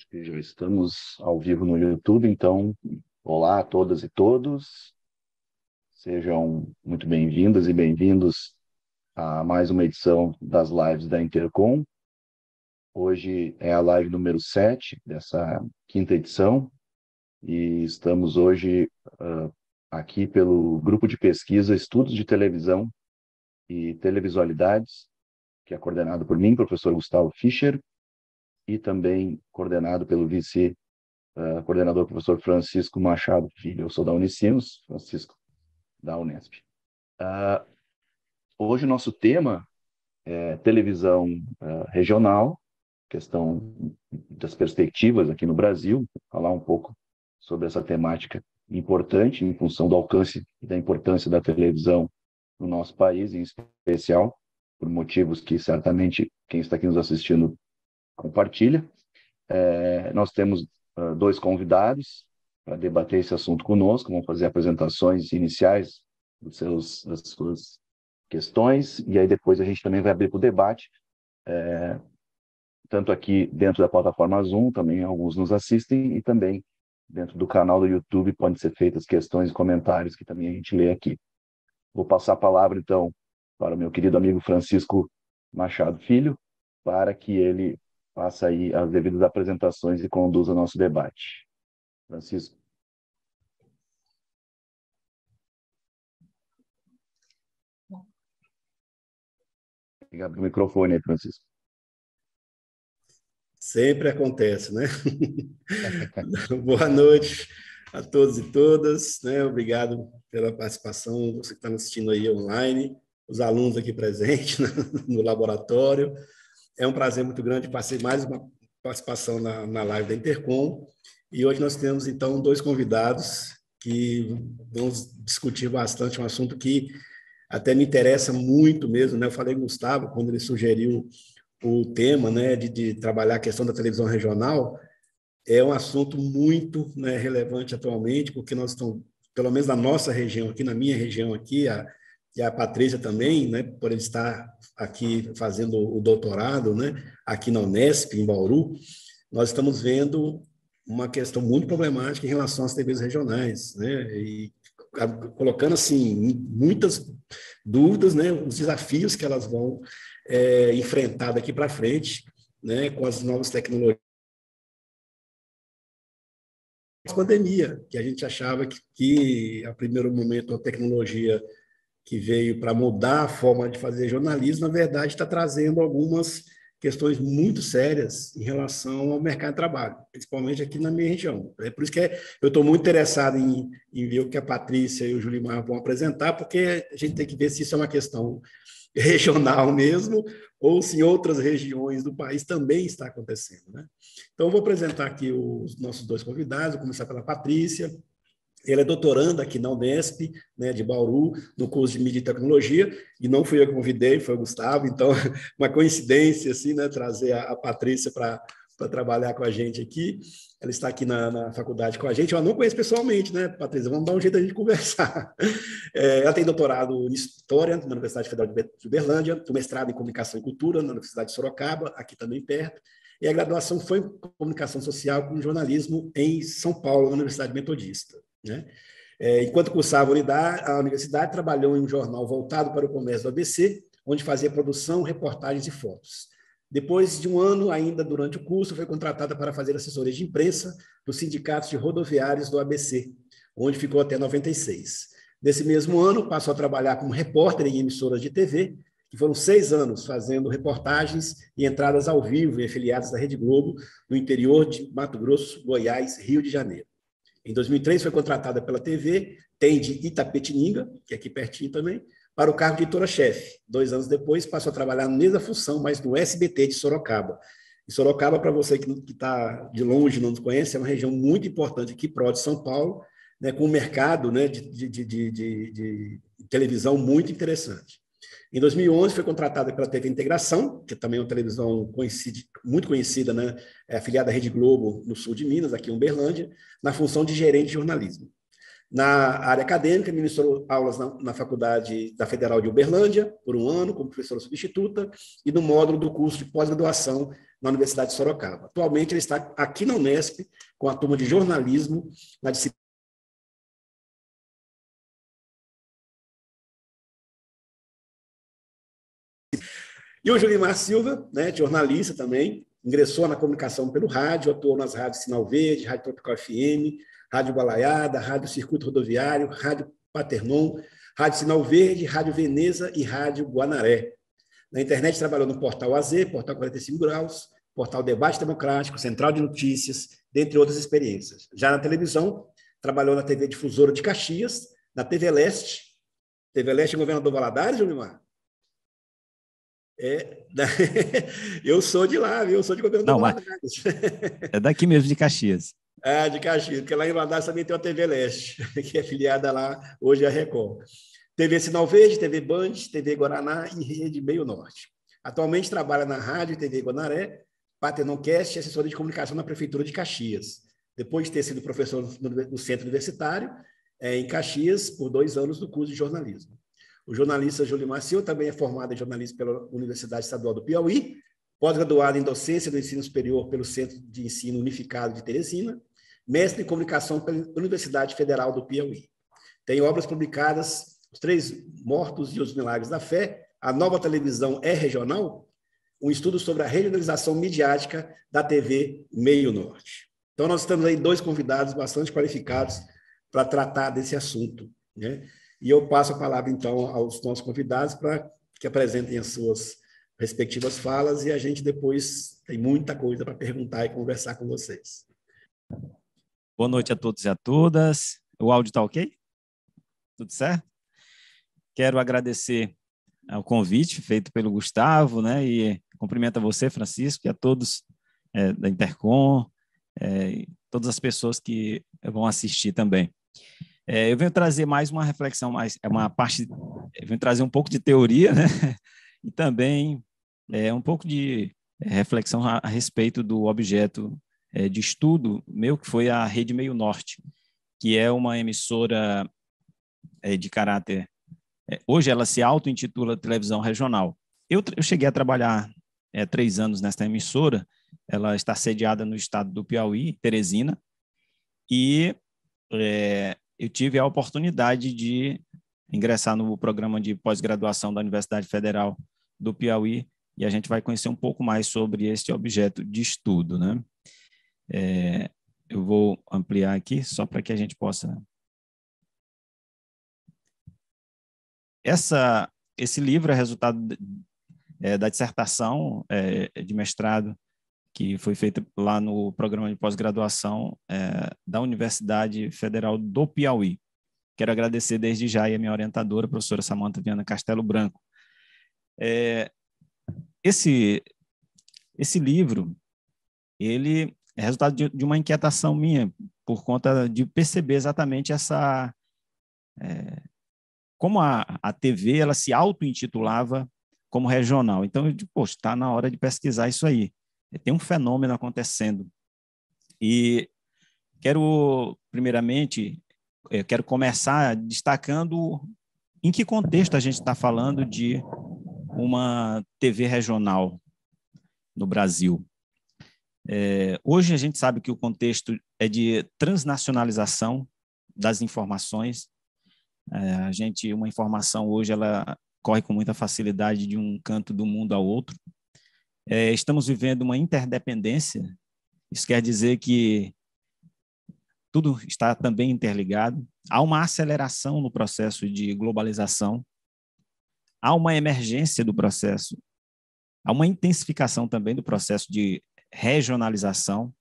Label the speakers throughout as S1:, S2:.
S1: Acho que já estamos ao vivo no YouTube, então, olá a todas e todos.
S2: Sejam muito bem-vindas e bem-vindos a mais uma edição das lives da Intercom. Hoje é a live número 7 dessa quinta edição e estamos hoje uh, aqui pelo grupo de pesquisa Estudos de Televisão e Televisualidades, que é coordenado por mim, professor Gustavo Fischer, e também coordenado pelo vice uh, coordenador professor Francisco Machado Filho. Eu sou da Unicinos, Francisco da Unesp. Uh, hoje o nosso tema é televisão uh, regional, questão das perspectivas aqui no Brasil, falar um pouco sobre essa temática importante em função do alcance e da importância da televisão no nosso país, em especial por motivos que certamente quem está aqui nos assistindo compartilha. É, nós temos uh, dois convidados para debater esse assunto conosco, vão fazer apresentações iniciais dos seus, das suas questões, e aí depois a gente também vai abrir para o debate, é, tanto aqui dentro da plataforma Zoom, também alguns nos assistem, e também dentro do canal do YouTube podem ser feitas questões e comentários que também a gente lê aqui. Vou passar a palavra, então, para o meu querido amigo Francisco Machado Filho, para que ele faça aí as devidas apresentações
S1: e conduza o nosso debate. Francisco. Ligar o microfone aí, Francisco. Sempre acontece, né?
S3: Boa noite a todos e todas, né? Obrigado pela participação, você que está assistindo aí online, os alunos aqui presentes né? no laboratório. É um prazer muito grande passei mais uma participação na, na live da Intercom. E hoje nós temos, então, dois convidados que vamos discutir bastante um assunto que até me interessa muito mesmo. Né? Eu falei com o Gustavo, quando ele sugeriu o tema né, de, de, trabalhar a questão da televisão regional, é um assunto muito né, relevante atualmente, porque nós estamos, pelo menos na nossa região aqui, na minha região aqui, a, e a Patrícia também, né, por ele estar aqui fazendo o doutorado, né, aqui na Unesp, em Bauru, nós estamos vendo uma questão muito problemática em relação às TVs regionais, né, e colocando, assim, muitas dúvidas, né, os desafios que elas vão
S1: é, enfrentar daqui para frente, né, com as novas tecnologias pandemia, que a gente achava que, que a primeiro
S3: momento a tecnologia que veio para mudar a forma de fazer jornalismo, na verdade está trazendo algumas questões muito sérias em relação ao mercado de trabalho, principalmente aqui na minha região. É por isso que é, eu estou muito interessado em, em, ver o que a Patrícia e o Julimar vão apresentar, porque a gente tem que ver se isso é uma questão regional mesmo ou se em outras regiões do país também está acontecendo. Né? Então, eu vou apresentar aqui os nossos dois convidados, vou começar pela Patrícia. Ele é doutorando aqui na Unesp, né, de Bauru, no curso de mídia e tecnologia, e não fui eu que convidei, foi o Gustavo, então, uma coincidência, assim, né, trazer a, a Patrícia para trabalhar com a gente aqui. Ela está aqui na, na, faculdade com a gente. Eu não conheço pessoalmente, né, Patrícia? Vamos dar um jeito de a gente conversar. É, ela tem doutorado em História na Universidade Federal de Uberlândia, mestrado em Comunicação e Cultura na Universidade de Sorocaba, aqui também perto, e a graduação foi em Comunicação Social com Jornalismo em São Paulo, na Universidade Metodista. Né? É, enquanto cursava a universidade, trabalhou em um jornal voltado para o comércio do ABC, onde fazia produção, reportagens e fotos. Depois de um ano, ainda durante o curso, foi contratada para fazer assessoria de imprensa dos sindicatos de rodoviários do ABC, onde ficou até 96. Nesse mesmo ano, passou a trabalhar como repórter em emissoras de TV, que foram seis anos fazendo reportagens e entradas ao vivo em afiliados da Rede Globo no interior de Mato Grosso, Goiás, Rio de Janeiro. Em 2003 foi contratada pela TV, tem de Itapetininga, que é aqui pertinho também, para o cargo de editora-chefe. Dois anos depois passou a trabalhar na mesma função, mas no SBT de Sorocaba. E Sorocaba, para você que está de longe não conhece, é uma região muito importante aqui, pró de São Paulo, né, com um mercado né, de, de, de, de televisão muito interessante. Em 2011 foi contratada pela TV Integração, que também é uma televisão conhecida, muito conhecida, né? é afiliada à Rede Globo no sul de Minas, aqui em Uberlândia, na função de gerente de jornalismo. Na área acadêmica, ministrou aulas na, na Faculdade da Federal de Uberlândia por um ano, como professora substituta, e no módulo do curso de pós-graduação na Universidade de Sorocaba. Atualmente, ela está aqui na
S1: Unesp com a turma de jornalismo na disciplina E o Julimar Silva, né, jornalista também, ingressou na comunicação pelo rádio, atuou nas
S3: rádios Sinal Verde, Rádio Tropical FM, Rádio Balaiada, Rádio Circuito Rodoviário, Rádio Paternon, Rádio Sinal Verde, Rádio Veneza e Rádio Guanaré. Na internet trabalhou no Portal AZ, Portal 45 Graus, Portal Debate Democrático, Central de Notícias, dentre outras experiências. Já na televisão, trabalhou na TV Difusora de Caxias, na TV Leste, TV Leste Governador Valadares, Julimar? É, eu sou de lá, viu? Eu sou de Governador Não, mas...
S1: É daqui
S4: mesmo, de Caxias.
S3: Ah, de Caxias, porque lá em Valadares também tem uma TV Leste, que é filiada lá, hoje à é Record. TV Sinal Verde, TV Band, TV Guaraná e Rede Meio Norte. Atualmente trabalha na Rádio e TV Guanaré, Patenoncast e assessora de comunicação na Prefeitura de Caxias. Depois de ter sido professor no, no Centro Universitário, é, em Caxias, por dois anos do curso de jornalismo. O jornalista Júlio Maciel também é formado em jornalismo pela Universidade Estadual do Piauí, pós-graduado em docência do ensino superior pelo Centro de Ensino Unificado de Teresina, mestre em comunicação pela Universidade Federal do Piauí. Tem obras publicadas Os Três Mortos e os Milagres da Fé, A Nova Televisão é Regional, um estudo sobre a regionalização midiática da TV Meio Norte. Então, nós estamos aí dois convidados bastante qualificados para tratar desse assunto. Né? E eu passo a palavra, então, aos nossos convidados para que apresentem as suas respectivas falas e a gente depois tem muita coisa para perguntar e conversar com vocês.
S4: Boa noite a todos e a todas. O áudio está ok? Tudo certo? Quero agradecer ao ah, convite feito pelo Gustavo, né? E cumprimento a você, Francisco, e a todos é, da Intercom, é, todas as pessoas que vão assistir também. É, eu venho trazer mais uma reflexão, mais é uma parte, eu venho trazer um pouco de teoria, né? E também é, um pouco de é, reflexão a, a respeito do objeto é, de estudo meu, que foi a Rede Meio Norte, que é uma emissora é, de caráter. É, hoje ela se auto-intitula Televisão Regional. Eu, eu, cheguei a trabalhar três anos nesta emissora, ela está sediada no estado do Piauí, Teresina, e é, eu tive a oportunidade de ingressar no programa de pós-graduação da Universidade Federal do Piauí e a gente vai conhecer um pouco mais sobre este objeto de estudo, né? É, eu vou ampliar aqui só para que a gente possa. Essa, esse livro é resultado é, da dissertação é, de mestrado que foi feita lá no programa de pós-graduação é, da Universidade Federal do Piauí. Quero agradecer desde já a minha orientadora, a professora Samanta Viana Castelo Branco. É, esse, esse livro, ele é resultado de, de, uma inquietação minha, por conta de perceber exatamente essa... É, como a, a TV, ela se auto-intitulava como regional. Então, eu digo, poxa, está na hora de pesquisar isso aí. É, tem um fenômeno acontecendo. E quero, primeiramente, é, quero começar destacando em que contexto a gente está falando de uma TV regional no Brasil. É, hoje a gente sabe que o contexto é de transnacionalização das informações. É, a gente, uma informação hoje, ela corre com muita facilidade de um canto do mundo ao outro. É, estamos vivendo uma interdependência. Isso quer dizer que tudo está também interligado. Há uma aceleração no processo de globalização. Há uma emergência do processo. Há uma intensificação também do processo de regionalização.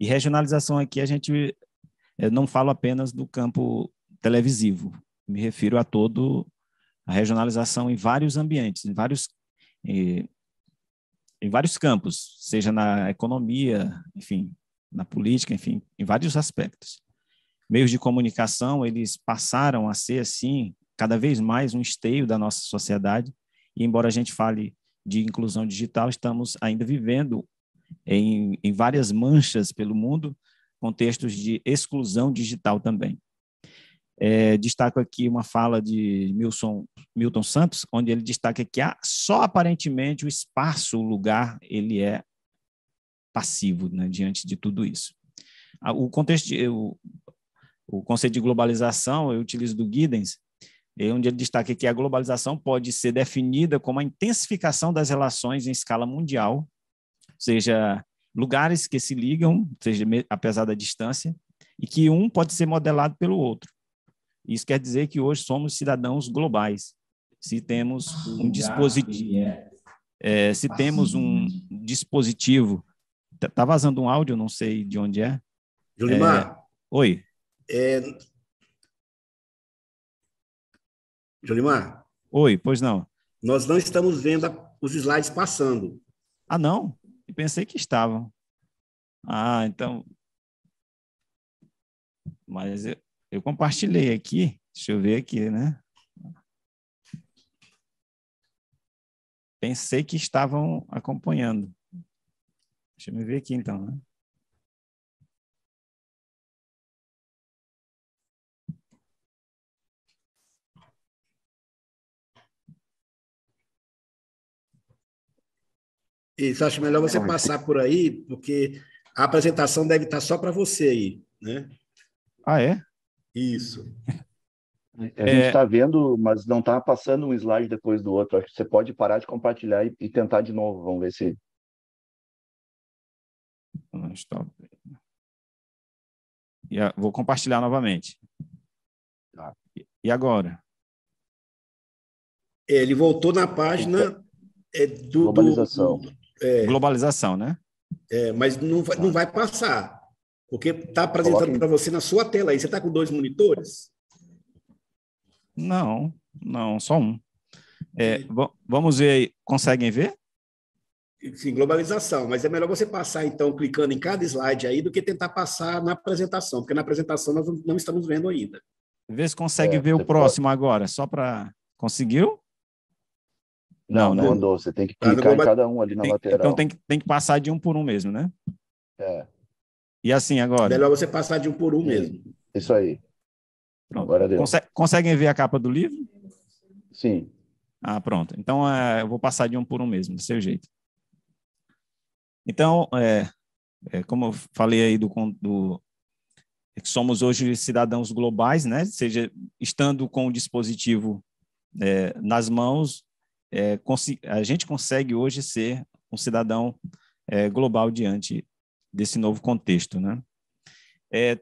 S4: E regionalização aqui a gente eu é, não falo apenas do campo televisivo. Me refiro a todo a regionalização em vários ambientes, em vários eh, em vários campos, seja na economia, enfim, na política, enfim, em vários aspectos. Meios de comunicação, eles passaram a ser, assim, cada vez mais um esteio da nossa sociedade, e embora a gente fale de inclusão digital, estamos ainda vivendo em, em várias manchas pelo mundo contextos de exclusão digital também. É, destaco aqui uma fala de Milson, Milton Santos, onde ele destaca que há, só aparentemente o espaço, o lugar, ele é passivo né, diante de tudo isso. Ah, o contexto, o, o conceito de globalização, eu utilizo do Giddens, é onde ele destaca que a globalização pode ser definida como a intensificação das relações em escala mundial, ou seja, lugares que se ligam, seja apesar da distância, e que um pode ser modelado pelo outro. Isso quer dizer que hoje somos cidadãos globais. Se temos um ah, dispositivo, é. é, se ah, temos um dispositivo, tá, tá vazando um áudio, não sei
S1: de onde é. Julimar. É, oi. É... Oi, pois não. Nós não estamos vendo a,
S4: os slides passando. Ah, não? Eu pensei que estavam. Ah, então.
S1: Mas eu, eu compartilhei aqui, deixa eu ver aqui, né? Pensei que estavam acompanhando. Deixa eu ver aqui então, né? Isso, acho melhor você então. passar por aí, porque a apresentação
S3: deve estar só para você aí, né? Ah, é? Isso.
S1: A gente está é... Tá
S2: vendo, mas não está passando um slide depois do outro. Acho que você pode parar de compartilhar
S1: e, e tentar de novo. Vamos ver se. E a... Vou compartilhar novamente. Tá. E agora? É, ele voltou na página então, é,
S3: do. Globalização. Do, do, é. globalização, né? É, mas não, vai, não tá. vai passar. Porque está apresentando para você na sua tela aí. Você está com dois monitores? Não, não, só um. É, vamos ver aí. Conseguem ver? Sim, globalização. Mas é melhor você passar, então, clicando em cada slide aí, do que tentar passar na apresentação, porque na apresentação nós não estamos vendo ainda. Vê se consegue é, ver o próximo pode... agora, só para. Conseguiu?
S2: Não, não, não, né? andou. Você tem que tá, clicar ah, em cada um ali na tem, lateral. Então tem
S4: que, tem que passar de um por um mesmo, né? É.
S2: E assim agora? Melhor
S4: você passar de um por um mesmo.
S2: Isso aí. Pronto. Agora
S4: deu. conseguem ver a capa do livro? Sim. Ah, pronto. Então, é, eu vou passar de um por um mesmo, do seu jeito. Então, é, é, como eu falei aí do, do é que somos hoje cidadãos globais, né? Seja estando com o dispositivo é, nas mãos, é, a gente consegue hoje ser um cidadão é, global diante desse novo contexto, né? É,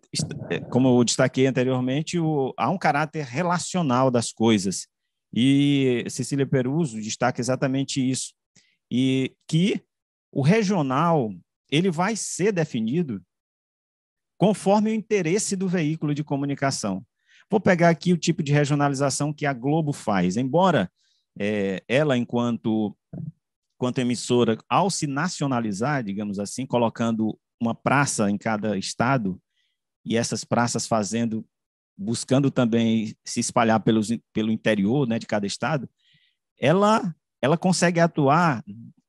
S4: é, como eu destaquei anteriormente, o, há um caráter relacional das coisas. E Cecília Peruso destaca exatamente isso. E que o regional ele vai ser definido conforme o interesse do veículo de comunicação. Vou pegar aqui o tipo de regionalização que a Globo faz. Embora é, ela, enquanto quanto emissora, ao se nacionalizar, digamos assim, colocando uma praça em cada estado e essas praças fazendo, buscando também se espalhar pelos, pelo interior né, de cada estado, ela, ela consegue atuar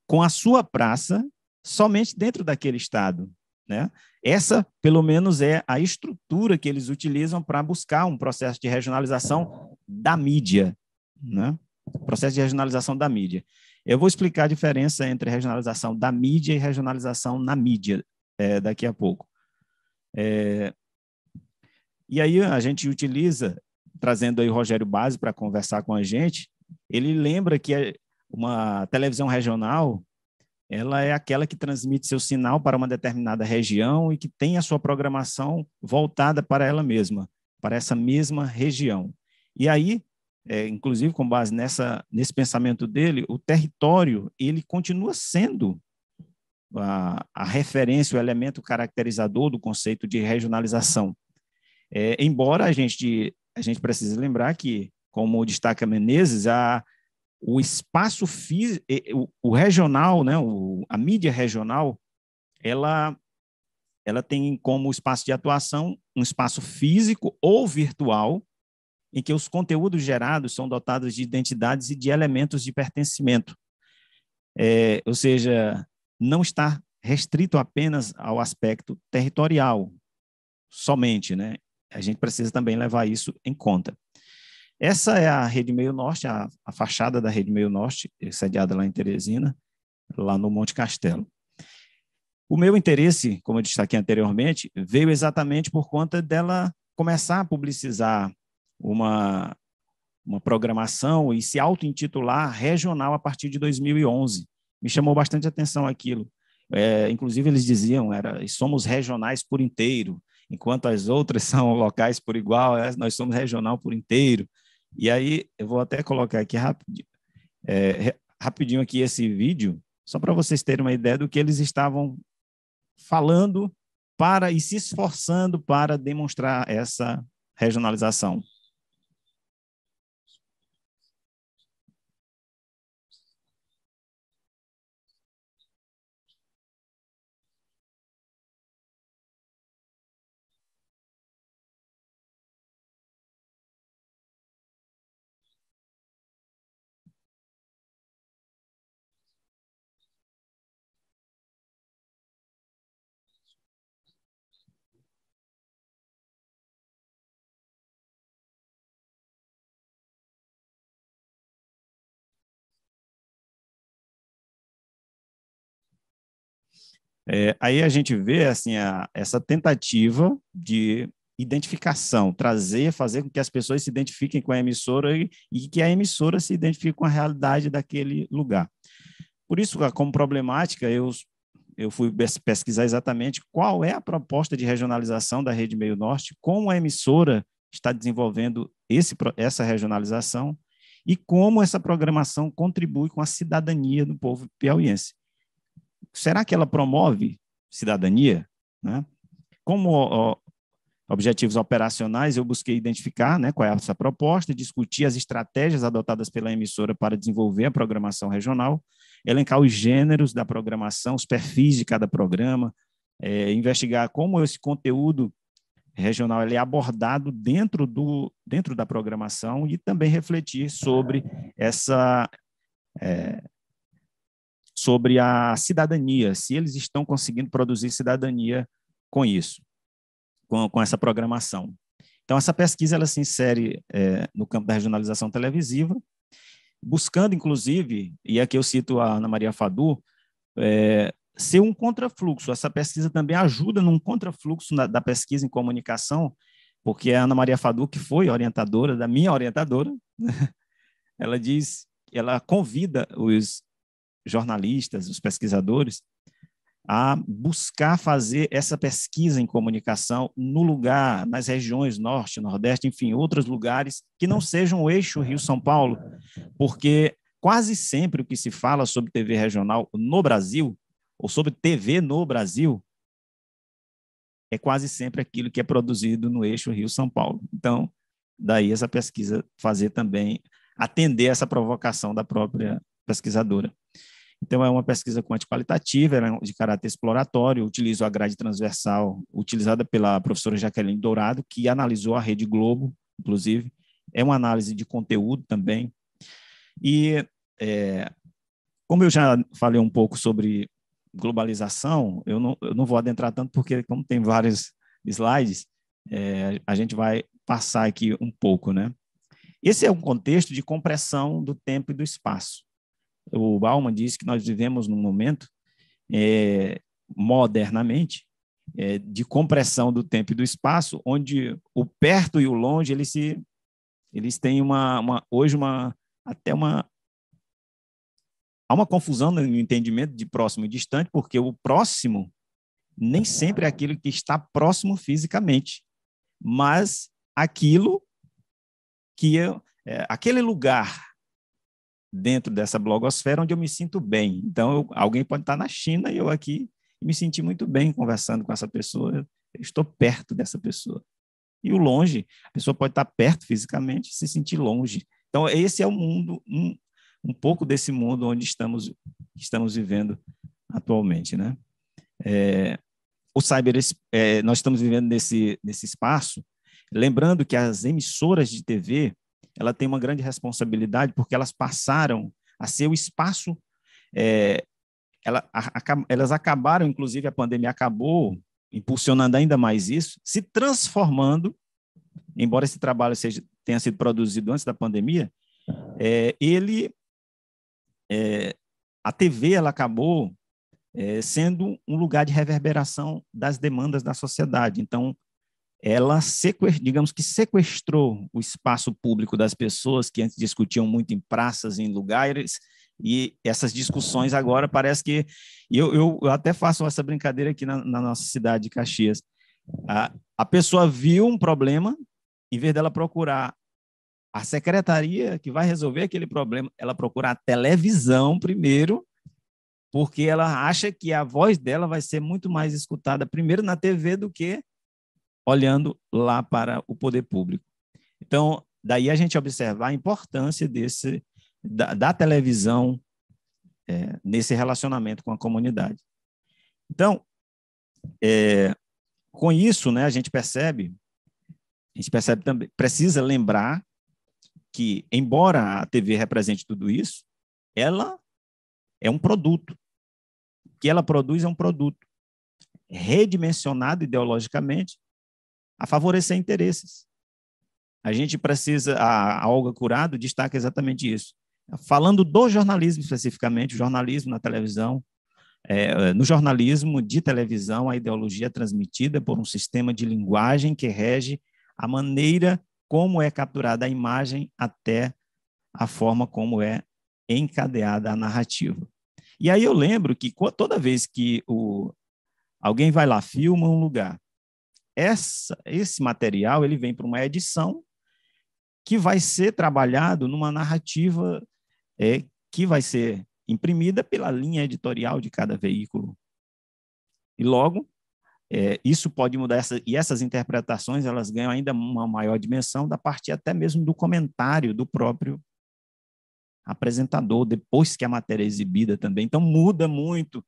S4: com a sua praça somente dentro daquele estado. Né? Essa, pelo menos, é a estrutura que eles utilizam para buscar um processo de regionalização da mídia. Né? Processo de regionalização da mídia. Eu vou explicar a diferença entre regionalização da mídia e regionalização na mídia é, daqui a pouco. É, e aí a gente utiliza, trazendo aí o Rogério Base para conversar com a gente, ele lembra que é uma televisão regional ela é aquela que transmite seu sinal para uma determinada região e que tem a sua programação voltada para ela mesma, para essa mesma região. E aí é, inclusive com base nessa, nesse pensamento dele, o território ele continua sendo a, a referência, o elemento caracterizador do conceito de regionalização. É, embora a gente, a gente precise lembrar que, como destaca Menezes, a, o espaço físico, o, o, regional, né, o, a mídia regional, ela, ela tem como espaço de atuação um espaço físico ou virtual, em que os conteúdos gerados são dotados de identidades e de elementos de pertencimento. É, ou seja, não está restrito apenas ao aspecto territorial, somente, né? A gente precisa também levar isso em conta. Essa é a Rede Meio Norte, a, a fachada da Rede Meio Norte, sediada lá em Teresina, lá no Monte Castelo. O meu interesse, como eu destaquei anteriormente, veio exatamente por conta dela começar a publicizar uma, uma programação e se auto-intitular regional a partir de 2011. Me chamou bastante atenção aquilo. É, inclusive, eles diziam, era, somos regionais por inteiro, enquanto as outras são locais por igual, é, nós somos regional por inteiro. E aí, eu vou até colocar aqui rapidinho, é, rapidinho aqui esse vídeo, só para vocês terem uma ideia do que eles estavam falando para e se esforçando para demonstrar essa regionalização.
S1: É, aí a gente vê assim a, essa
S4: tentativa de identificação, trazer, fazer com que as pessoas se identifiquem com a emissora e, e que a emissora se identifique com a realidade daquele lugar. Por isso, como problemática, eu eu fui pesquisar exatamente qual é a proposta de regionalização da Rede Meio Norte, como a emissora está desenvolvendo esse, essa regionalização e como essa programação contribui com a cidadania do povo piauiense será que ela promove cidadania? Né? Como ó, objetivos operacionais, eu busquei identificar né, qual é essa proposta, discutir as estratégias adotadas pela emissora para desenvolver a programação regional, elencar os gêneros da programação, os perfis de cada programa, é, investigar como esse conteúdo regional ele é abordado dentro, do, dentro da programação e também refletir sobre essa, é, sobre a cidadania, se eles estão conseguindo produzir cidadania com isso, com, com essa programação. Então, essa pesquisa ela se insere é, no campo da regionalização televisiva, buscando, inclusive, e aqui eu cito a Ana Maria Fadu, é, ser um contrafluxo. Essa pesquisa também ajuda num contrafluxo na, da pesquisa em comunicação, porque a Ana Maria Fadu, que foi orientadora, da minha orientadora, ela diz, ela convida os jornalistas, os pesquisadores, a buscar fazer essa pesquisa em comunicação no lugar, nas regiões norte, nordeste, enfim, outros lugares que não sejam o eixo Rio-São Paulo, porque quase sempre o que se fala sobre TV regional no Brasil, ou sobre TV no Brasil, é quase sempre aquilo que é produzido no eixo Rio-São Paulo. Então, daí essa pesquisa fazer também atender essa provocação da própria pesquisadora. Então, é uma pesquisa quantitativa, qualitativa, é de caráter exploratório, utilizo a grade transversal utilizada pela professora Jaqueline Dourado, que analisou a Rede Globo, inclusive. É uma análise de conteúdo também. E, é, como eu já falei um pouco sobre globalização, eu não, eu não vou adentrar tanto, porque, como tem vários slides, é, a gente vai passar aqui um pouco, né? Esse é um contexto de compressão do tempo e do espaço o Bauman diz que nós vivemos num momento é, modernamente é, de compressão do tempo e do espaço, onde o perto e o longe eles se eles têm uma, uma hoje uma até uma há uma confusão no entendimento de próximo e distante, porque o próximo nem sempre é aquilo que está próximo fisicamente, mas aquilo que é, aquele lugar, dentro dessa blogosfera onde eu me sinto bem. Então, eu, alguém pode estar na China e eu aqui me sentir muito bem conversando com essa pessoa. Eu estou perto dessa pessoa. E o longe, a pessoa pode estar perto fisicamente, e se sentir longe. Então, esse é o mundo, um, um pouco desse mundo onde estamos, estamos vivendo atualmente, né? É, o cyber, é, nós estamos vivendo nesse, nesse espaço, lembrando que as emissoras de TV ela tem uma grande responsabilidade porque elas passaram a ser o espaço. É, ela, a, a, elas acabaram, inclusive, a pandemia acabou impulsionando ainda mais isso, se transformando, embora esse trabalho seja, tenha sido produzido antes da pandemia, é, ele é, a TV ela acabou é, sendo um lugar de reverberação das demandas da sociedade. Então, ela, digamos que sequestrou o espaço público das pessoas que antes discutiam muito em praças, em lugares, e essas discussões agora parece que. Eu, eu até faço essa brincadeira aqui na, na nossa cidade de Caxias. A, a pessoa viu um problema, em vez dela procurar a secretaria que vai resolver aquele problema, ela procura a televisão primeiro, porque ela acha que a voz dela vai ser muito mais escutada primeiro na TV do que olhando lá para o poder público. Então, daí a gente observar a importância desse da, da televisão é, nesse relacionamento com a comunidade. Então, é, com isso, né, a gente percebe, a gente percebe também, precisa lembrar que, embora a TV represente tudo isso, ela é um produto. O que ela produz é um produto redimensionado ideologicamente a favorecer interesses. A gente precisa, a, a Olga Curado destaca exatamente isso. Falando do jornalismo especificamente, o jornalismo na televisão, é, é, no jornalismo de televisão, a ideologia é transmitida por um sistema de linguagem que rege a maneira como é capturada a imagem até a forma como é encadeada a narrativa. E aí eu lembro que toda vez que o, alguém vai lá, filma um lugar, essa, esse material ele vem para uma edição que vai ser trabalhado numa narrativa é, que vai ser imprimida pela linha editorial de cada veículo. E logo, é, isso pode mudar, essa, e essas interpretações elas ganham ainda uma maior dimensão da parte até mesmo do comentário do próprio apresentador, depois que a matéria é exibida também. Então, muda muito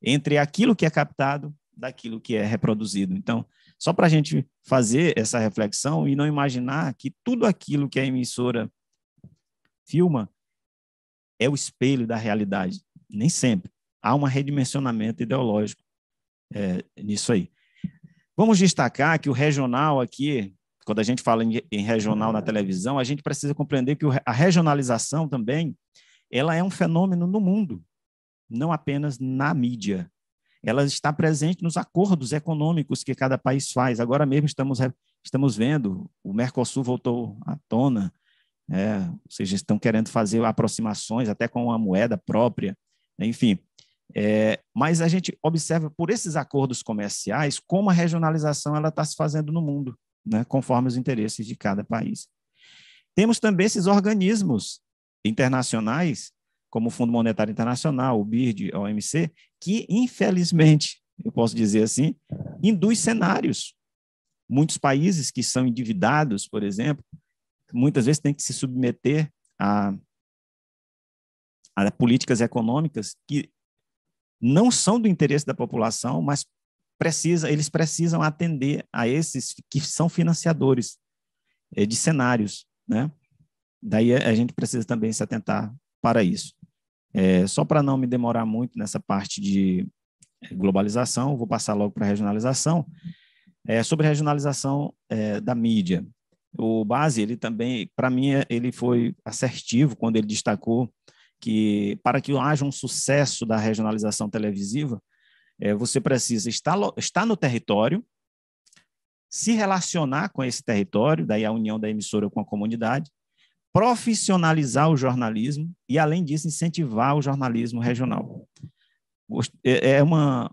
S4: entre aquilo que é captado daquilo que é reproduzido. Então, só para a gente fazer essa reflexão e não imaginar que tudo aquilo que a emissora filma é o espelho da realidade. Nem sempre. Há um redimensionamento ideológico é, nisso aí. Vamos destacar que o regional aqui, quando a gente fala em, em regional na televisão, a gente precisa compreender que o, a regionalização também ela é um fenômeno no mundo, não apenas na mídia ela está presente nos acordos econômicos que cada país faz. Agora mesmo estamos, estamos vendo, o Mercosul voltou à tona, é, ou seja, estão querendo fazer aproximações até com uma moeda própria, né? enfim. É, mas a gente observa por esses acordos comerciais como a regionalização ela está se fazendo no mundo, né, conforme os interesses de cada país. Temos também esses organismos internacionais como o Fundo Monetário Internacional, o BIRD, a OMC, que infelizmente, eu posso dizer assim, induz cenários. Muitos países que são endividados, por exemplo, muitas vezes têm que se submeter a, a políticas econômicas que não são do interesse da população, mas precisa, eles precisam atender a esses que são financiadores eh, de cenários, né? Daí a gente precisa também se atentar para isso. É, só para não me demorar muito nessa parte de é, globalização, vou passar logo para a regionalização. É, sobre a regionalização é, da mídia, o Base, ele também, para mim, é, ele foi assertivo quando ele destacou que para que haja um sucesso da regionalização televisiva, é, você precisa estar, estar no território, se relacionar com esse território, daí a união da emissora com a comunidade, profissionalizar o jornalismo e, além disso, incentivar o jornalismo regional. É, é uma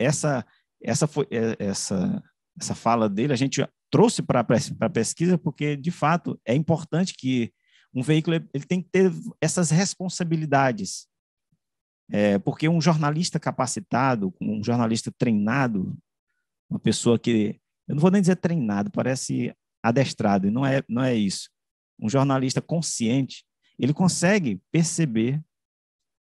S4: essa essa foi é, essa essa fala dele a gente trouxe para a pesquisa porque de fato é importante que um veículo ele tem que ter essas responsabilidades é, porque um jornalista capacitado um jornalista treinado uma pessoa que eu não vou nem dizer treinado parece adestrado e não é não é isso um jornalista consciente, ele consegue perceber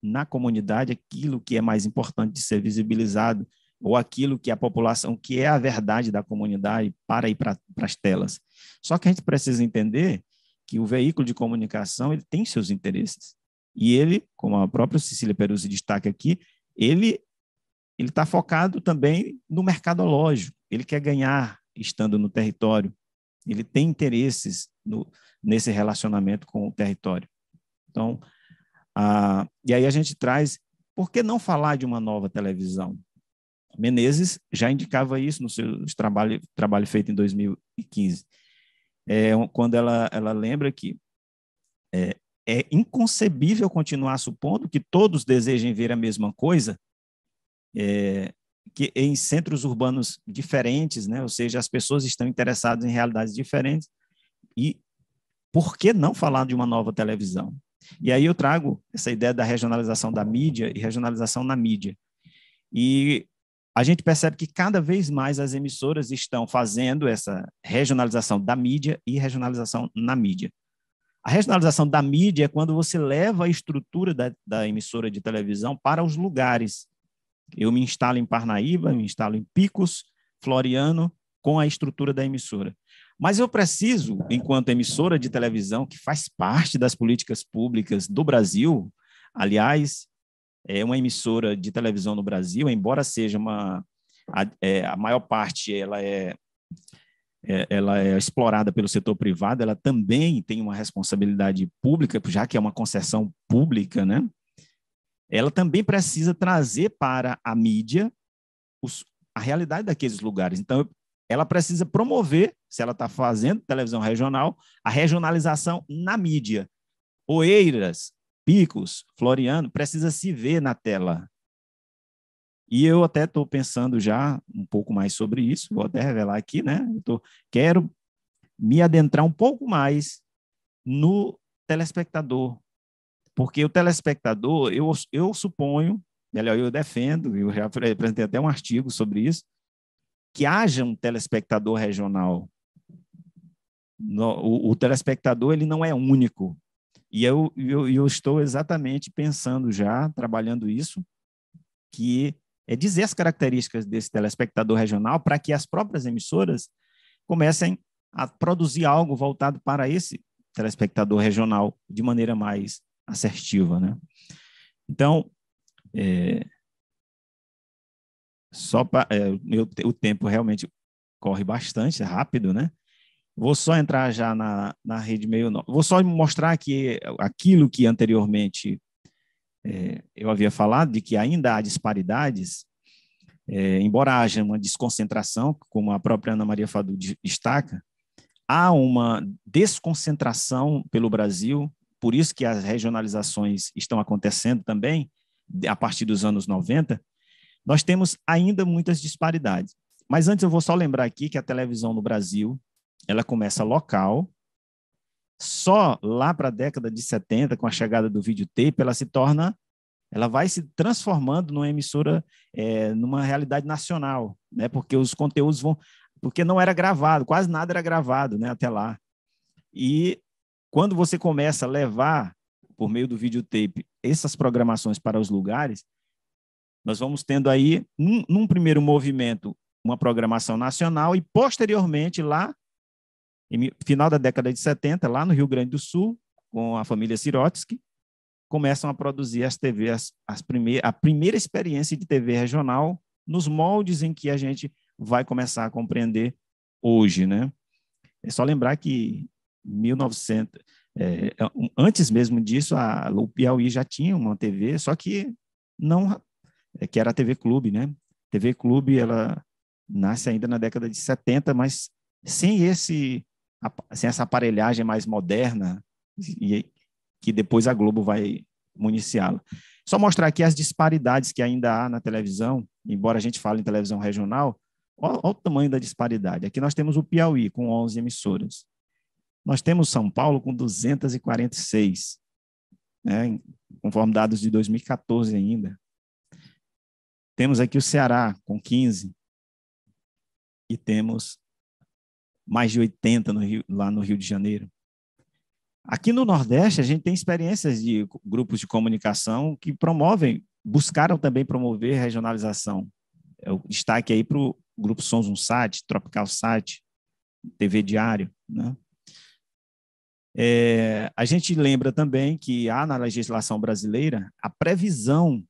S4: na comunidade aquilo que é mais importante de ser visibilizado ou aquilo que a população, que é a verdade da comunidade, para ir para as telas. Só que a gente precisa entender que o veículo de comunicação ele tem seus interesses. E ele, como a própria Cecília Peruzzi destaca aqui, ele ele está focado também no mercadológico. Ele quer ganhar estando no território ele tem interesses no, nesse relacionamento com o território. Então, ah, e aí a gente traz, por que não falar de uma nova televisão? Menezes já indicava isso no seu trabalho, trabalho feito em 2015, é, quando ela, ela lembra que é, é inconcebível continuar supondo que todos desejem ver a mesma coisa, é, que em centros urbanos diferentes, né? ou seja, as pessoas estão interessadas em realidades diferentes, e por que não falar de uma nova televisão? E aí eu trago essa ideia da regionalização da mídia e regionalização na mídia. E a gente percebe que cada vez mais as emissoras estão fazendo essa regionalização da mídia e regionalização na mídia. A regionalização da mídia é quando você leva a estrutura da, da emissora de televisão para os lugares. Eu me instalo em Parnaíba, me instalo em Picos, Floriano, com a estrutura da emissora. Mas eu preciso, enquanto emissora de televisão, que faz parte das políticas públicas do Brasil, aliás, é uma emissora de televisão no Brasil, embora seja uma. A, é, a maior parte ela é, é, ela é explorada pelo setor privado, ela também tem uma responsabilidade pública, já que é uma concessão pública, né? ela também precisa trazer para a mídia os, a realidade daqueles lugares. Então, ela precisa promover, se ela está fazendo televisão regional, a regionalização na mídia. Oeiras, Picos, Floriano, precisa se ver na tela. E eu até estou pensando já um pouco mais sobre isso, vou até revelar aqui, né? Eu tô, quero me adentrar um pouco mais no telespectador, porque o telespectador, eu, eu suponho, melhor, eu defendo, eu já apresentei até um artigo sobre isso, que haja um telespectador regional. No, o, o, telespectador ele não é único. E eu, eu, eu estou exatamente pensando já, trabalhando isso, que é dizer as características desse telespectador regional para que as próprias emissoras comecem a produzir algo voltado para esse telespectador regional de maneira mais assertiva, né? Então, é, só para é, o tempo realmente corre bastante, é rápido, né? Vou só entrar já na, na rede meio nova. Vou só mostrar que aquilo que anteriormente é, eu havia falado, de que ainda há disparidades, é, embora haja uma desconcentração, como a própria Ana Maria Fadu destaca, há uma desconcentração pelo Brasil por isso que as regionalizações estão acontecendo também, a partir dos anos 90, nós temos ainda muitas disparidades. Mas antes eu vou só lembrar aqui que a televisão no Brasil, ela começa local, só lá para a década de 70, com a chegada do videotape, ela se torna, ela vai se transformando numa emissora, é, numa realidade nacional, né? Porque os conteúdos vão, porque não era gravado, quase nada era gravado, né? Até lá. E quando você começa a levar, por meio do videotape, essas programações para os lugares, nós vamos tendo aí, num, num primeiro movimento, uma programação nacional e, posteriormente, lá, em final da década de 70, lá no Rio Grande do Sul, com a família Sirotsky, começam a produzir as TVs, as, as primeir, a primeira experiência de TV regional nos moldes em que a gente vai começar a compreender hoje, né? É só lembrar que 1900, é, é antes mesmo disso, a, o Piauí já tinha uma TV, só que não é, que era a TV Clube, né? TV Clube ela nasce ainda na década de 70, mas sem esse sem essa aparelhagem mais moderna e que depois a Globo vai municiá-la. Só mostrar aqui as disparidades que ainda há na televisão, embora a gente fale em televisão regional, olha o tamanho da disparidade. Aqui nós temos o Piauí com 11 emissoras. Nós temos São Paulo com 246, né, conforme dados de 2014 ainda. Temos aqui o Ceará com 15 e temos mais de 80 no Rio, lá no Rio de Janeiro. Aqui no Nordeste, a gente tem experiências de grupos de comunicação que promovem, buscaram também promover regionalização. É destaque aí para o grupo Sons Um Site, Tropical Site, TV Diário, né? É, a gente lembra também que há na legislação brasileira a previsão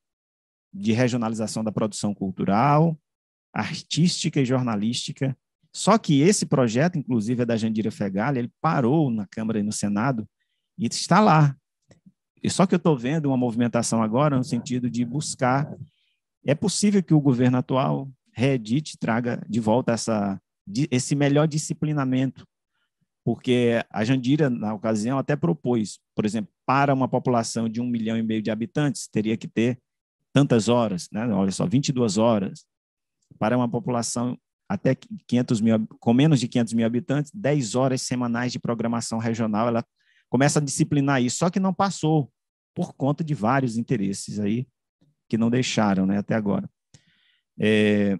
S4: de regionalização da produção cultural, artística e jornalística. Só que esse projeto, inclusive, é da Jandira Fegali, ele parou na Câmara e no Senado e está lá. E só que eu estou vendo uma movimentação agora no sentido de buscar. É possível que o governo atual reedite, traga de volta essa, esse melhor disciplinamento porque a Jandira, na ocasião, até propôs, por exemplo, para uma população de um milhão e meio de habitantes, teria que ter tantas horas, né? olha só, 22 horas. Para uma população até 500 mil, com menos de 500 mil habitantes, 10 horas semanais de programação regional, ela começa a disciplinar isso, só que não passou, por conta de vários interesses aí que não deixaram né, até agora. É,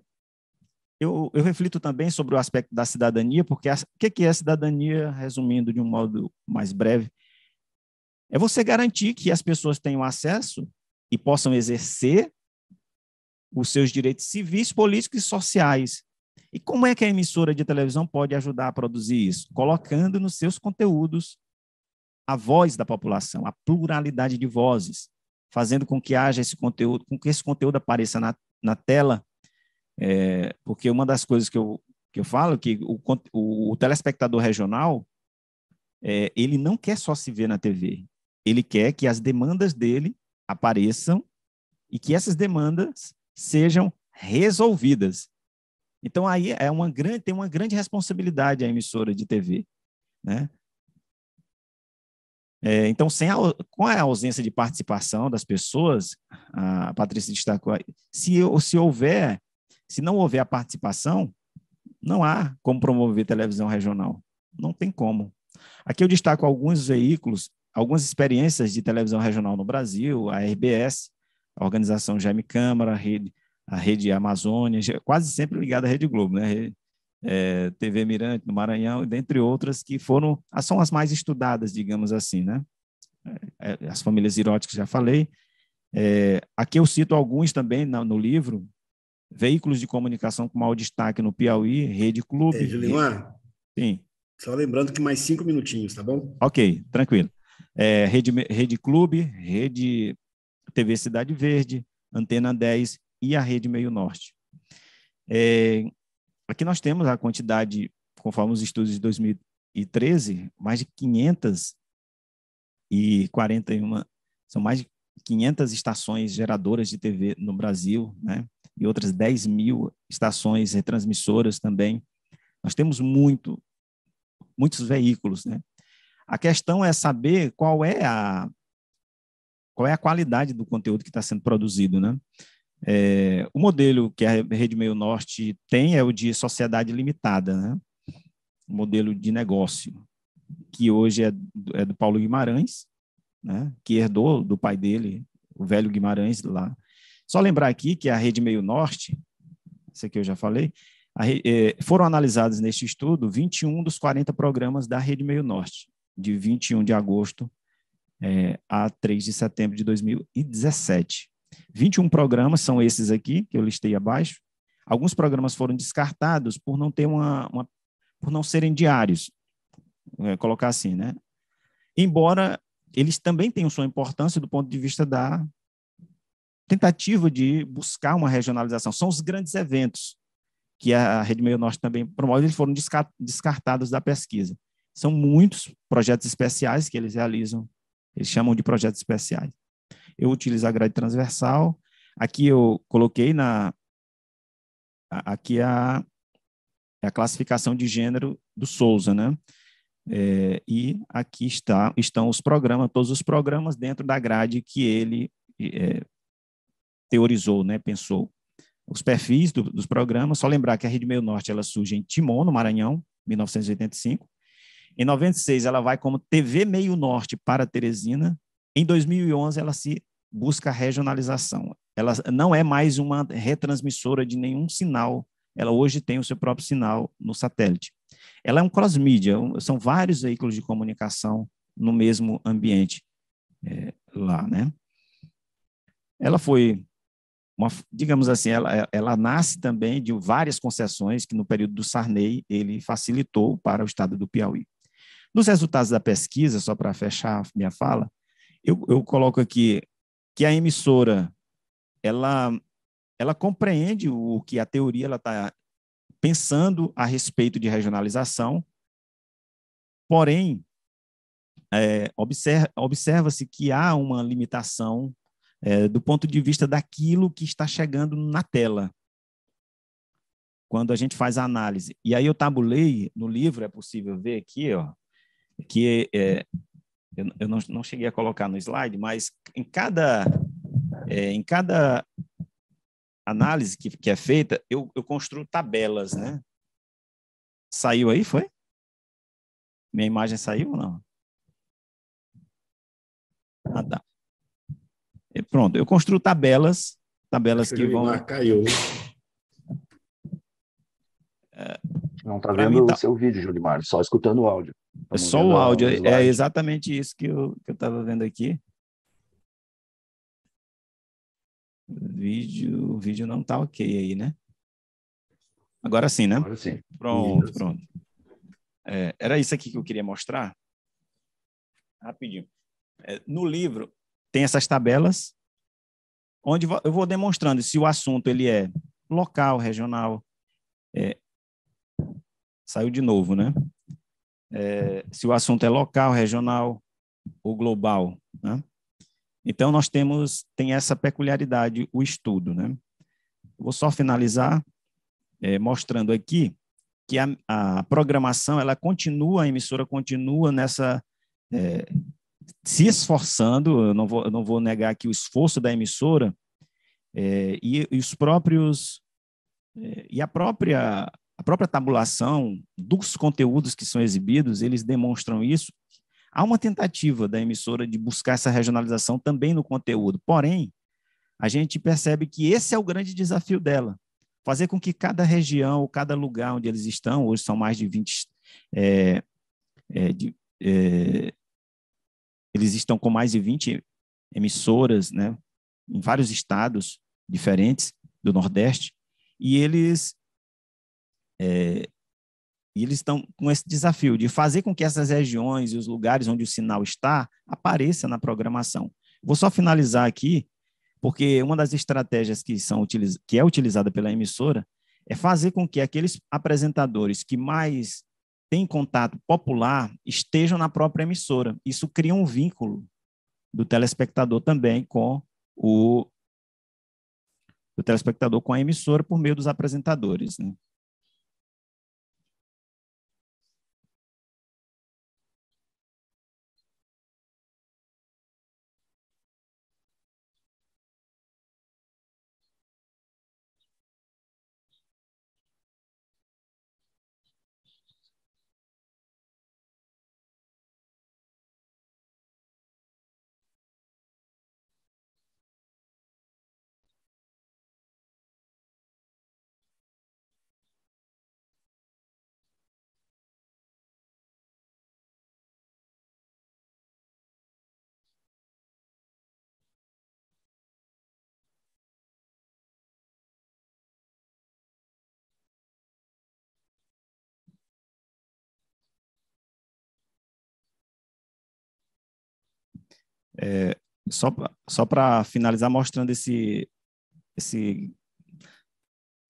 S4: eu, eu reflito também sobre o aspecto da cidadania, porque o que, que é cidadania, resumindo de um modo mais breve? É você garantir que as pessoas tenham acesso e possam exercer os seus direitos civis, políticos e sociais. E como é que a emissora de televisão pode ajudar a produzir isso? Colocando nos seus conteúdos a voz da população, a pluralidade de vozes, fazendo com que haja esse conteúdo, com que esse conteúdo apareça na, na tela é, porque uma das coisas que eu, que eu falo é que o, o, o telespectador regional, é, ele não quer só se ver na TV, ele quer que as demandas dele apareçam e que essas demandas sejam resolvidas. Então aí é uma grande, tem uma grande responsabilidade a emissora de TV, né? É, então, sem a, com a ausência de participação das pessoas, a Patrícia destacou, se, se houver se não houver a participação, não há como promover televisão regional. Não tem como. Aqui eu destaco alguns veículos, algumas experiências de televisão regional no Brasil, a RBS, a organização Jaime Câmara, a rede, a rede Amazônia, quase sempre ligada à Rede Globo, né? É, TV Mirante no Maranhão, dentre outras que foram, são as mais estudadas, digamos assim, né? É, é, as famílias eróticas já falei. É, aqui eu cito alguns também no livro, veículos de comunicação com maior destaque no Piauí, Rede
S3: Clube. É, Julimar? Rede... Sim. Só lembrando que mais cinco minutinhos, tá bom?
S4: Ok, tranquilo. É, Rede, Rede Clube, Rede TV Cidade Verde, Antena 10 e a Rede Meio Norte. É, aqui nós temos a quantidade, conforme os estudos de 2013, mais de 541, são mais de 500 estações geradoras de TV no Brasil, né? e outras 10 mil estações retransmissoras também. Nós temos muito, muitos veículos, né? A questão é saber qual é a, qual é a qualidade do conteúdo que está sendo produzido, né? É, o modelo que a Rede Meio Norte tem é o de sociedade limitada, né? O modelo de negócio, que hoje é, é do Paulo Guimarães, né? que herdou do pai dele, o velho Guimarães, lá só lembrar aqui que a Rede Meio Norte, isso aqui eu já falei, eh, foram analisados neste estudo 21 dos 40 programas da Rede Meio Norte, de 21 de agosto é, a 3 de setembro de 2017. 21 programas são esses aqui, que eu listei abaixo. Alguns programas foram descartados por não ter uma, uma por não serem diários, é, colocar assim, né? Embora eles também tenham sua importância do ponto de vista da tentativa de buscar uma regionalização. São os grandes eventos que a Rede Meio Norte também promove, eles foram descartados da pesquisa. São muitos projetos especiais que eles realizam, eles chamam de projetos especiais. Eu utilizo a grade transversal. Aqui eu coloquei na aqui é a, é a classificação de gênero do Souza, né? É, e aqui está, estão os programas, todos os programas dentro da grade que ele é, teorizou, né, pensou os perfis do, dos programas. Só lembrar que a Rede Meio Norte ela surge em Timon, no Maranhão, 1985. Em 96 ela vai como TV Meio Norte para Teresina. Em 2011 ela se busca regionalização. Ela não é mais uma retransmissora de nenhum sinal. Ela hoje tem o seu próprio sinal no satélite. Ela é um cross-mídia, são vários veículos de comunicação no mesmo ambiente é, lá, né? Ela foi uma, digamos assim, ela, é, ela nasce também de várias concessões que no período do Sarney ele facilitou para o estado do Piauí. Nos resultados da pesquisa, só para fechar minha fala, eu, eu coloco aqui que a emissora ela ela compreende o que a teoria ela está pensando a respeito de regionalização, porém é, observa-se observa que há uma limitação é, do ponto de vista daquilo que está chegando na tela. Quando a gente faz a análise. E aí eu tabulei, no livro é possível ver aqui, ó, que é, eu, eu não, não, cheguei a colocar no slide, mas em cada, é, em cada análise que, que é feita, eu, eu construo tabelas, né?
S1: Saiu aí, foi? Minha imagem saiu ou não? Ah, tá pronto, eu construo tabelas,
S4: tabelas que vão. caiu.
S2: É, não está vendo o tá... seu vídeo, Julimar, só escutando o áudio. Tá é só o áudio, o é, é
S4: exatamente isso
S1: que eu estava vendo aqui. Vídeo, o vídeo não está ok aí, né? Agora sim, né? Agora sim.
S4: Pronto, pronto. É, era isso aqui que eu queria mostrar. Rapidinho. É, no livro tem essas tabelas, onde eu vou demonstrando se o assunto ele é local, regional, é, saiu de novo, né? É, se o assunto é local, regional ou global, né? Então nós temos tem essa peculiaridade o estudo, né? Vou só finalizar é, mostrando aqui que a, a, programação ela continua, a emissora continua nessa é, se esforçando, eu não vou, eu não vou negar aqui o esforço da emissora é, e, e, os próprios é, e a própria a própria tabulação dos conteúdos que são exibidos, eles demonstram isso. Há uma tentativa da emissora de buscar essa regionalização também no conteúdo. Porém, a gente percebe que esse é o grande desafio dela, fazer com que cada região, cada lugar onde eles estão, hoje são mais de 20 é, é, de, é, eles estão com mais de 20 emissoras, né, em vários estados diferentes do Nordeste, e eles é, eles estão com esse desafio de fazer com que essas regiões e os lugares onde o sinal está apareça na programação. Vou só finalizar aqui, porque uma das estratégias que, são, que é utilizada pela emissora é fazer com que aqueles apresentadores que mais têm contato popular estejam na própria emissora. Isso cria um vínculo do telespectador também com o
S1: do telespectador com a emissora por meio dos apresentadores. Né? É, só só para finalizar, mostrando esse,
S4: esse,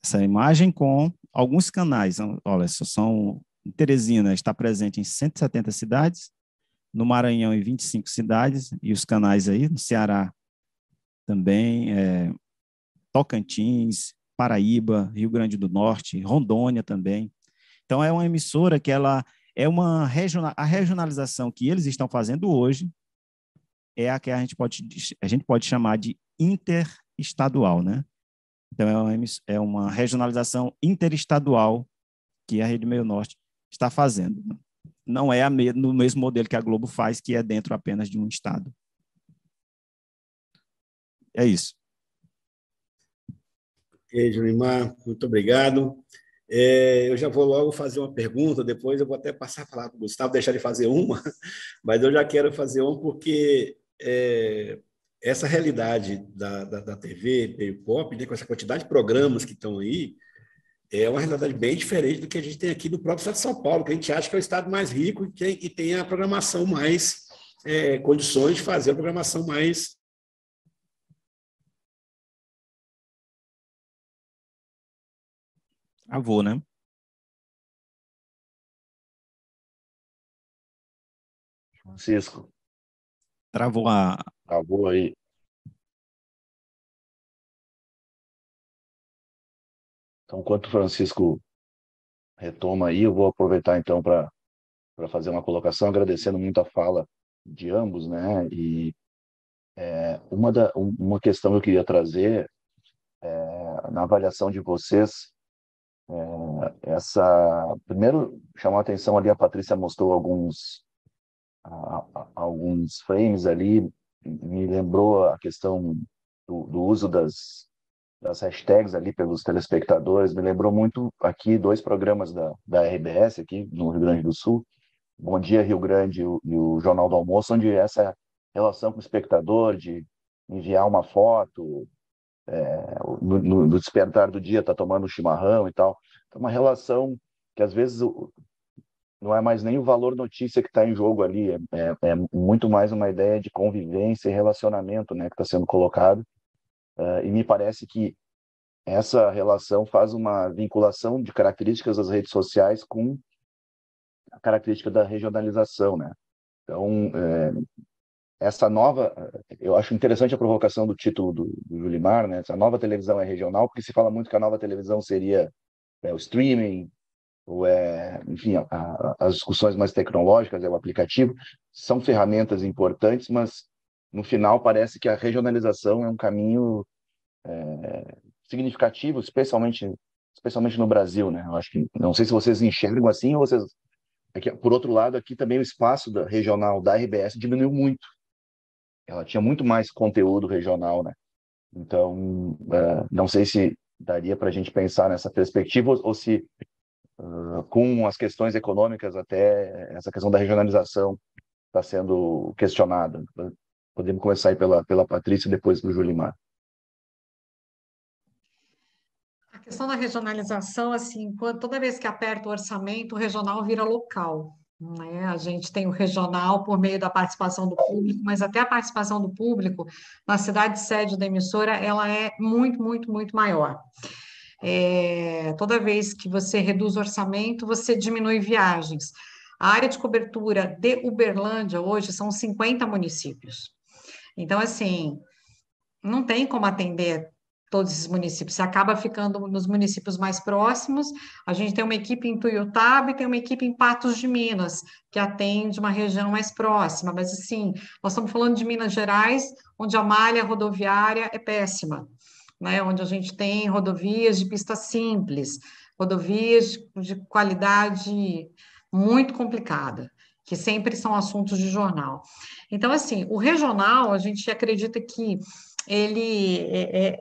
S4: essa imagem com alguns canais. Então, olha, são Teresina né, está presente em 170 cidades, no Maranhão em 25 cidades, e os canais aí, no Ceará também, é, Tocantins, Paraíba, Rio Grande do Norte, Rondônia também. Então, é uma emissora que ela é uma regional, a regionalização que eles estão fazendo hoje, é a que a gente pode, a gente pode chamar de interestadual, né? Então, é, é uma, regionalização interestadual que a Rede Meio Norte está fazendo. Não é a me, no mesmo modelo que a Globo faz, que é dentro apenas de um estado. É isso.
S1: Ok, muito obrigado. É, eu já vou logo
S3: fazer uma pergunta, depois eu vou até passar a palavra para o Gustavo, deixar ele fazer uma, mas eu já quero fazer uma porque é, essa realidade da, da, da TV, meio pop, né, com essa quantidade de programas que estão aí, é uma realidade bem diferente do que a gente tem aqui no próprio estado de São Paulo, que a gente acha que é o estado mais rico e, tem e tem a programação mais
S1: é, condições de fazer a programação mais avô, né? Francisco. Travou a. Travou aí. Então, enquanto o Francisco retoma aí, eu vou aproveitar então para fazer uma colocação, agradecendo muito a fala de
S2: ambos, né? E é, uma, da, uma questão que eu queria trazer é, na avaliação de vocês, é, essa primeiro chamar a atenção ali a Patrícia mostrou alguns a, a, alguns frames ali, me lembrou a questão do, do uso das, das hashtags ali pelos telespectadores, me lembrou muito aqui dois programas da, da RBS aqui no Rio Grande do Sul, Bom Dia Rio Grande e o, e o Jornal do Almoço, onde essa relação com o espectador, de enviar uma foto, é, no, no, despertar do dia, tá tomando chimarrão e tal, é uma relação que às vezes não é mais nem o valor notícia que está em jogo ali, é, é, é, muito mais uma ideia de convivência e relacionamento né, que está sendo colocado. Uh, e me parece que essa relação faz uma vinculação de características das redes sociais com a característica da regionalização. Né? Então, é, essa nova. Eu acho interessante a provocação do título do, do Julimar, né? essa nova televisão é regional, porque se fala muito que a nova televisão seria é, o streaming, ou é, enfim, a, a, as discussões mais tecnológicas, é o aplicativo, são ferramentas importantes, mas no final parece que a regionalização é um caminho é, significativo, especialmente especialmente no Brasil, né? Eu acho que não sei se vocês enxergam assim ou vocês aqui, é por outro lado aqui também o espaço da, regional da RBS diminuiu muito. Ela tinha muito mais conteúdo regional, né? Então, é, não sei se daria para a gente pensar nessa perspectiva ou, ou se ah, com as questões econômicas até essa questão da regionalização está sendo questionada. Podemos começar aí pela, pela Patrícia, depois do Julimar.
S5: A questão da regionalização, assim, quando, toda vez que aperta o orçamento, o regional vira local. Né? A gente tem o regional por meio da participação do público, mas até a participação do público na cidade sede da emissora, ela é muito, muito, muito maior. É, toda vez que você reduz o orçamento, você diminui viagens. A área de cobertura de Uberlândia hoje são 50 municípios. Então, assim, não tem como atender todos esses municípios. Você acaba ficando nos municípios mais próximos. A gente tem uma equipe em Tuiutaba e tem uma equipe em Patos de Minas, que atende uma região mais próxima. Mas, assim, nós estamos falando de Minas Gerais, onde a malha rodoviária é péssima né, onde a gente tem rodovias de pista simples, rodovias de qualidade muito complicada, que sempre são assuntos de jornal. Então, assim, o regional, a gente acredita que ele é, é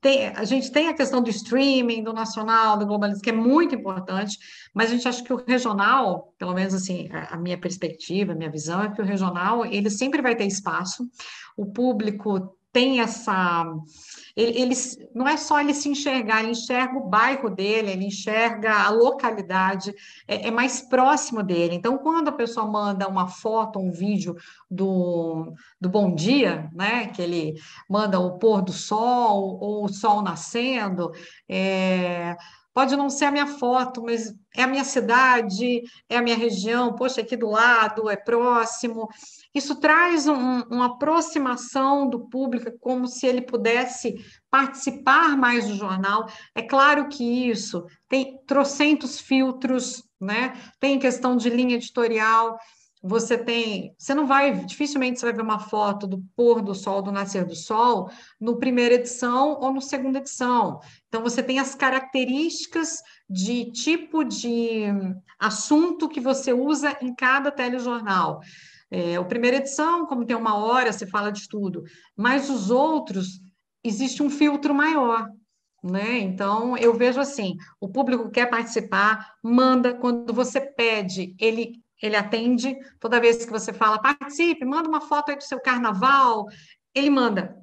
S5: tem, a gente tem a questão do streaming, do nacional, do globalismo, que é muito importante, mas a gente acha que o regional, pelo menos assim, a, minha perspectiva, a minha visão é que o regional, ele sempre vai ter espaço, o público tem essa. Ele, ele, não é só ele se enxergar, ele enxerga o bairro dele, ele enxerga a localidade, é, é, mais próximo dele. Então, quando a pessoa manda uma foto, um vídeo do, do bom dia, né, que ele manda o pôr do sol ou o sol nascendo, é, Pode não ser a minha foto, mas é a minha cidade, é a minha região, poxa, aqui do lado, é próximo. Isso traz um, uma aproximação do público, é como se ele pudesse participar mais do jornal. É claro que isso tem trocentos filtros, né? tem questão de linha editorial você tem, você não vai, dificilmente você vai ver uma foto do pôr do sol, do nascer do sol, no primeira edição ou no segunda edição. Então você tem as características de tipo de assunto que você usa em cada telejornal. É, o primeira edição, como tem uma hora, você fala de tudo, mas os outros existe um filtro maior. Né? Então, eu vejo assim: o público quer participar, manda. Quando você pede, ele ele atende. Toda vez que você fala, participe, manda uma foto aí do seu carnaval, ele manda.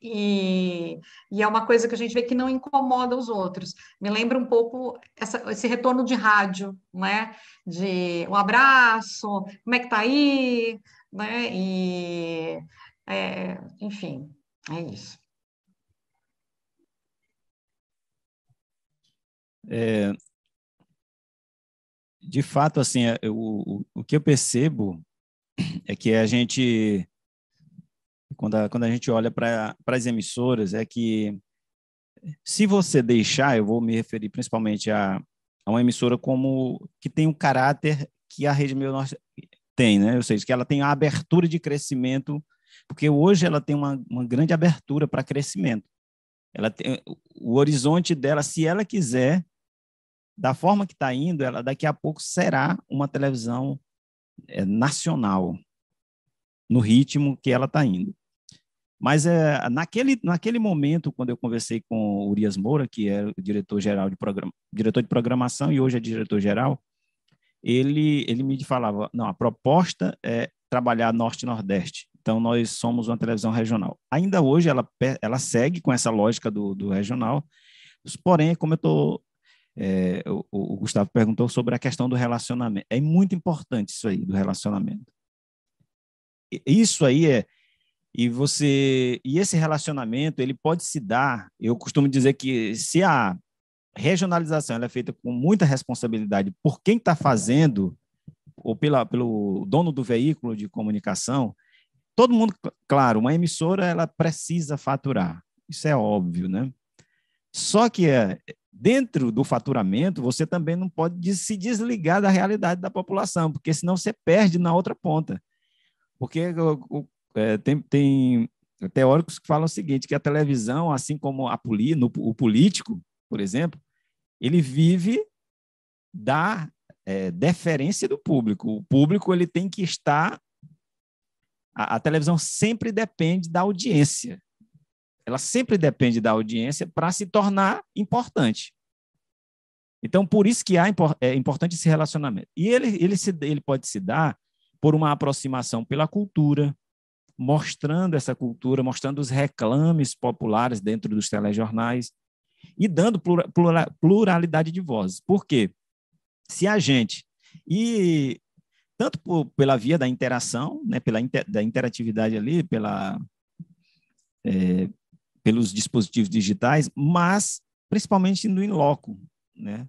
S5: E, e, é uma coisa que a gente vê que não incomoda os outros. Me lembra um pouco essa, esse retorno de rádio, né? De um abraço, como é que tá aí,
S1: né? E, é, enfim, é isso. É, de fato, assim, é, eu, o, o que eu percebo é
S4: que a gente, quando a, quando a gente olha para as emissoras, é que se você deixar, eu vou me referir principalmente a, a uma emissora como que tem um caráter que a Rede Meu Norte tem, né? Ou seja, que ela tem a abertura de crescimento, porque hoje ela tem uma, uma grande abertura para crescimento. Ela tem, o horizonte dela, se ela quiser, da forma que está indo, ela daqui a pouco será uma televisão é, nacional, no ritmo que ela está indo. Mas é, naquele, naquele momento, quando eu conversei com o Urias Moura, que é o diretor-geral de programa, diretor de programação e hoje é diretor-geral, ele, ele me falava, não, a proposta é trabalhar norte-nordeste. Então, nós somos uma televisão regional. Ainda hoje, ela, ela segue com essa lógica do, do regional, porém, como eu estou é, o, o, Gustavo perguntou sobre a questão do relacionamento. É muito importante isso aí, do relacionamento. Isso aí é. E você e esse relacionamento ele pode se dar. Eu costumo dizer que se a regionalização é feita com muita responsabilidade por quem está fazendo ou pela, pelo dono do veículo de comunicação, todo mundo, claro, uma emissora ela precisa faturar, isso é óbvio, né? Só que é, dentro do faturamento, você também não pode se desligar da realidade da população, porque senão você perde na outra ponta. Porque é, tem, tem teóricos que falam o seguinte, que a televisão, assim como a poli, no, o político, por exemplo, ele vive da é, deferência do público. O público ele tem que estar... A, a televisão sempre depende da audiência ela sempre depende da audiência para se tornar importante. Então, por isso que há, é importante esse relacionamento. E ele, ele, se, ele pode se dar por uma aproximação pela cultura, mostrando essa cultura, mostrando os reclames populares dentro dos telejornais e dando plura, pluralidade de vozes. Por quê? Se a gente, e tanto por, pela via da interação, né, pela inter, da interatividade ali, pela, é, pelos dispositivos digitais, mas principalmente no in loco, né?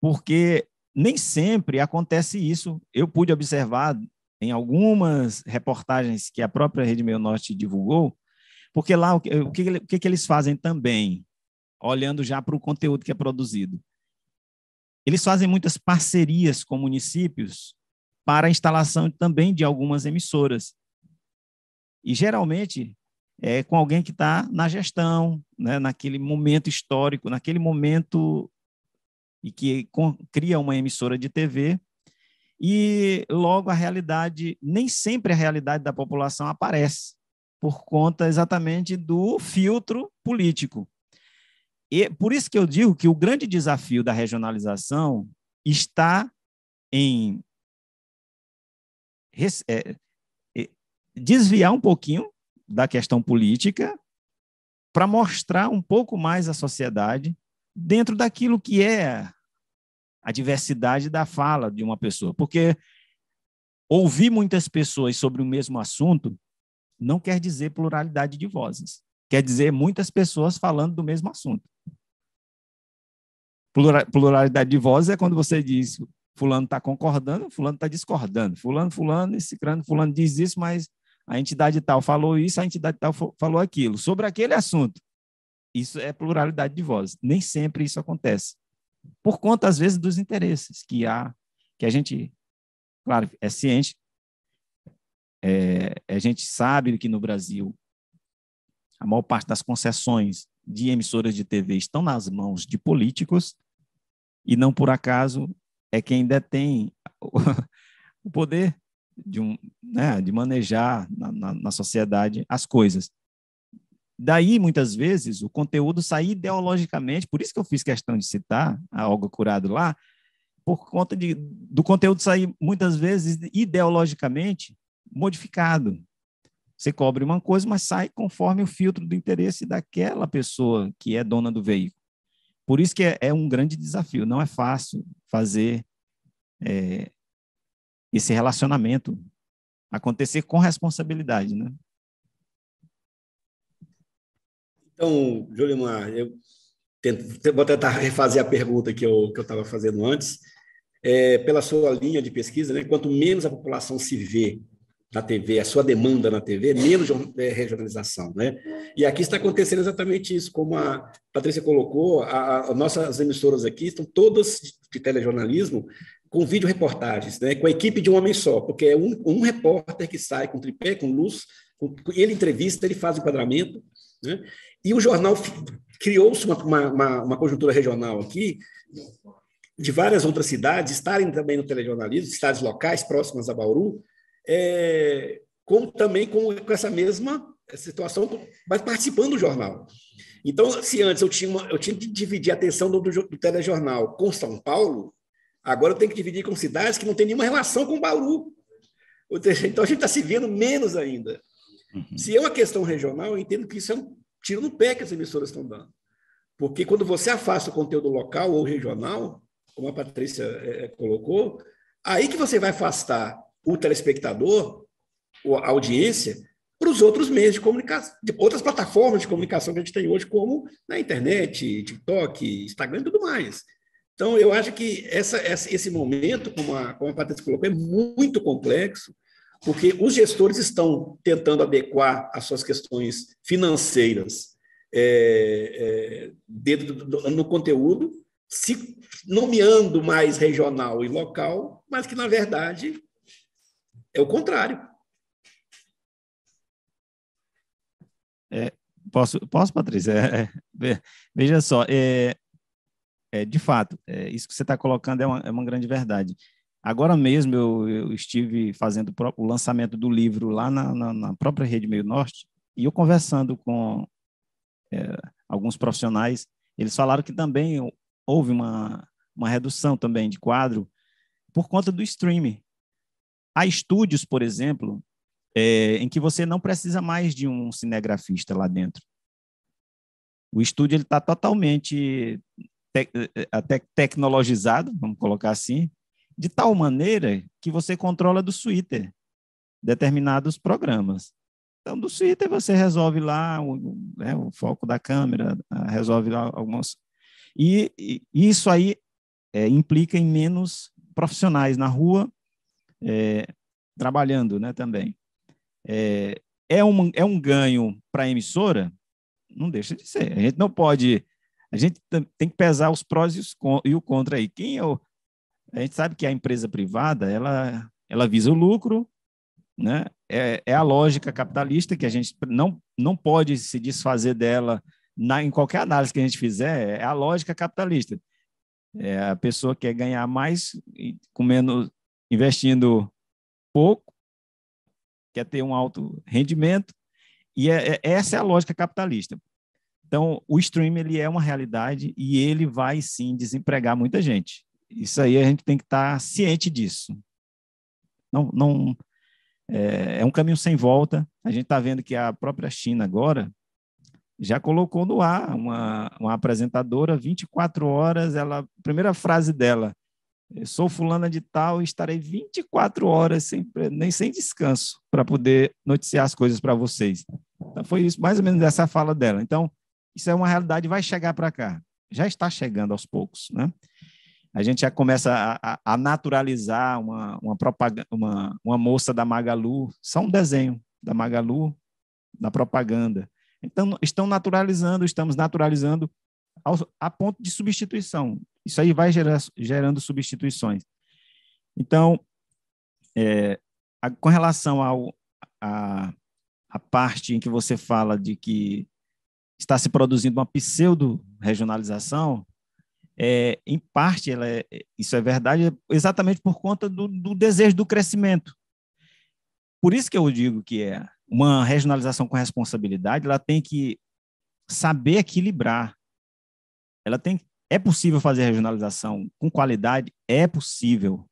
S4: Porque nem sempre acontece isso. Eu pude observar em algumas reportagens que a própria Rede Meio Norte divulgou, porque lá o que, o que, o que eles fazem também, olhando já para o conteúdo que é produzido? Eles fazem muitas parcerias com municípios para a instalação também de algumas emissoras. E geralmente é, com alguém que está na gestão, né, naquele momento histórico, naquele momento e que com, cria uma emissora de TV. E logo a realidade, nem sempre a realidade da população aparece, por conta exatamente do filtro político. E por isso que eu digo que o grande desafio da regionalização está em é, é, desviar um pouquinho da questão política para mostrar um pouco mais a sociedade dentro daquilo que é a diversidade da fala de uma pessoa. Porque ouvir muitas pessoas sobre o mesmo assunto não quer dizer pluralidade de vozes. Quer dizer muitas pessoas falando do mesmo assunto. Pluralidade de vozes é quando você diz fulano está concordando, fulano está discordando, fulano, fulano, esse crânio, fulano diz isso, mas a entidade tal falou isso, a entidade tal falou aquilo, sobre aquele assunto. Isso é pluralidade de vozes. Nem sempre isso acontece. Por conta, às vezes, dos interesses que há, que a gente, claro, é ciente, é, a gente sabe que no Brasil a maior parte das concessões de emissoras de TV estão nas mãos de políticos, e não por acaso é quem detém o poder de, um, né, de manejar na, na, na sociedade as coisas. Daí, muitas vezes, o conteúdo sai ideologicamente, por isso que eu fiz questão de citar a Olga Curado lá, por conta de, do conteúdo sair, muitas vezes, ideologicamente modificado. Você cobre uma coisa, mas sai conforme o filtro do interesse daquela pessoa que é dona do veículo. Por isso que é, é um grande desafio, não é fácil fazer é, esse relacionamento acontecer com responsabilidade, né?
S3: Então, Júlio eu tento, vou tentar refazer a pergunta que eu estava fazendo antes. É, pela sua linha de pesquisa, né, quanto menos a população se vê na TV, a sua demanda na TV, menos é, regionalização. Né? E aqui está acontecendo exatamente isso, como a Patrícia colocou, a, a nossas emissoras aqui estão todas de telejornalismo com videoreportagens, né, com a equipe de um homem só, porque é um, um repórter que sai com tripé, com luz, com, ele entrevista, ele faz o enquadramento. Né, e o jornal criou-se uma, uma, uma conjuntura regional aqui, de várias outras cidades estarem também no telejornalismo, cidades locais próximas a Bauru, é, como também com, com, essa mesma situação, mas participando do jornal. Então, se antes eu tinha, uma, eu tinha que dividir a atenção do, do, do telejornal com São Paulo, Agora eu tenho que dividir com cidades que não tem nenhuma relação com Bauru. Então a gente está se vendo menos ainda. Uhum. Se é uma questão regional, eu entendo que isso é um tiro no pé que as emissoras estão dando. Porque quando você afasta o conteúdo local ou regional, como a Patrícia é, é colocou, aí que você vai afastar o telespectador, a audiência, para os outros meios de comunicação, de outras plataformas de comunicação que a gente tem hoje, como na internet, TikTok, Instagram e tudo mais. Então, eu acho que essa, esse momento, como a, como a Patrícia colocou, é muito complexo, porque os gestores estão tentando adequar as suas questões financeiras é, é, dentro do, no conteúdo, se nomeando mais regional e local, mas que, na verdade, é o contrário.
S4: É, posso, posso, Patrícia? veja só, é, é, de fato, é, isso que você está colocando é uma, é uma grande verdade. Agora mesmo eu, eu estive fazendo o lançamento do livro lá na, na, na, própria Rede Meio Norte e eu conversando com é, alguns profissionais, eles falaram que também houve uma, uma redução também de quadro por conta do streaming. Há estúdios, por exemplo, é, em que você não precisa mais de um cinegrafista lá dentro. O estúdio está totalmente tec eh, até tecnologizado, vamos colocar assim, de tal maneira que você controla do Twitter determinados programas. Então, do Twitter você resolve lá o, né, o foco da câmera, resolve lá algumas. E, e isso aí é, implica em menos profissionais na rua é, trabalhando né, também. É, é, um, é um ganho para a emissora? Não deixa de ser. A gente não pode a gente tem que pesar os prós e, o contra aí. Quem é o... A gente sabe que a empresa privada, ela, ela visa o lucro, né? É, é a lógica capitalista que a gente não, não pode se desfazer dela na, em qualquer análise que a gente fizer, é a lógica capitalista. É, a pessoa quer ganhar mais com menos, investindo pouco, quer ter um alto rendimento, e é, é, essa é a lógica capitalista. Então, o stream ele é uma realidade e ele vai sim desempregar muita gente. Isso aí a gente tem que estar tá ciente disso. Não, não é, é um caminho sem volta. A gente está vendo que a própria China agora já colocou no ar uma, uma apresentadora, 24 horas, ela, a primeira frase dela, sou fulana de tal e estarei 24 horas sem, nem sem descanso para poder noticiar as coisas para vocês. Então, foi isso, mais ou menos essa fala dela. Então, isso é uma realidade, vai chegar para cá. Já está chegando aos poucos, né? A gente já começa a, a naturalizar uma, uma, propaganda, uma, uma moça da Magalu, só um desenho da Magalu na propaganda. Então, estão naturalizando, estamos naturalizando ao, a ponto de substituição. Isso aí vai gerar, gerando substituições. Então, é, a, com relação ao, a, a parte em que você fala de que está se produzindo uma pseudo-regionalização, é, em parte, ela é, isso é verdade exatamente por conta do, do desejo do crescimento. Por isso que eu digo que é uma regionalização com responsabilidade, ela tem que saber equilibrar. Ela tem é possível fazer regionalização com qualidade, é possível.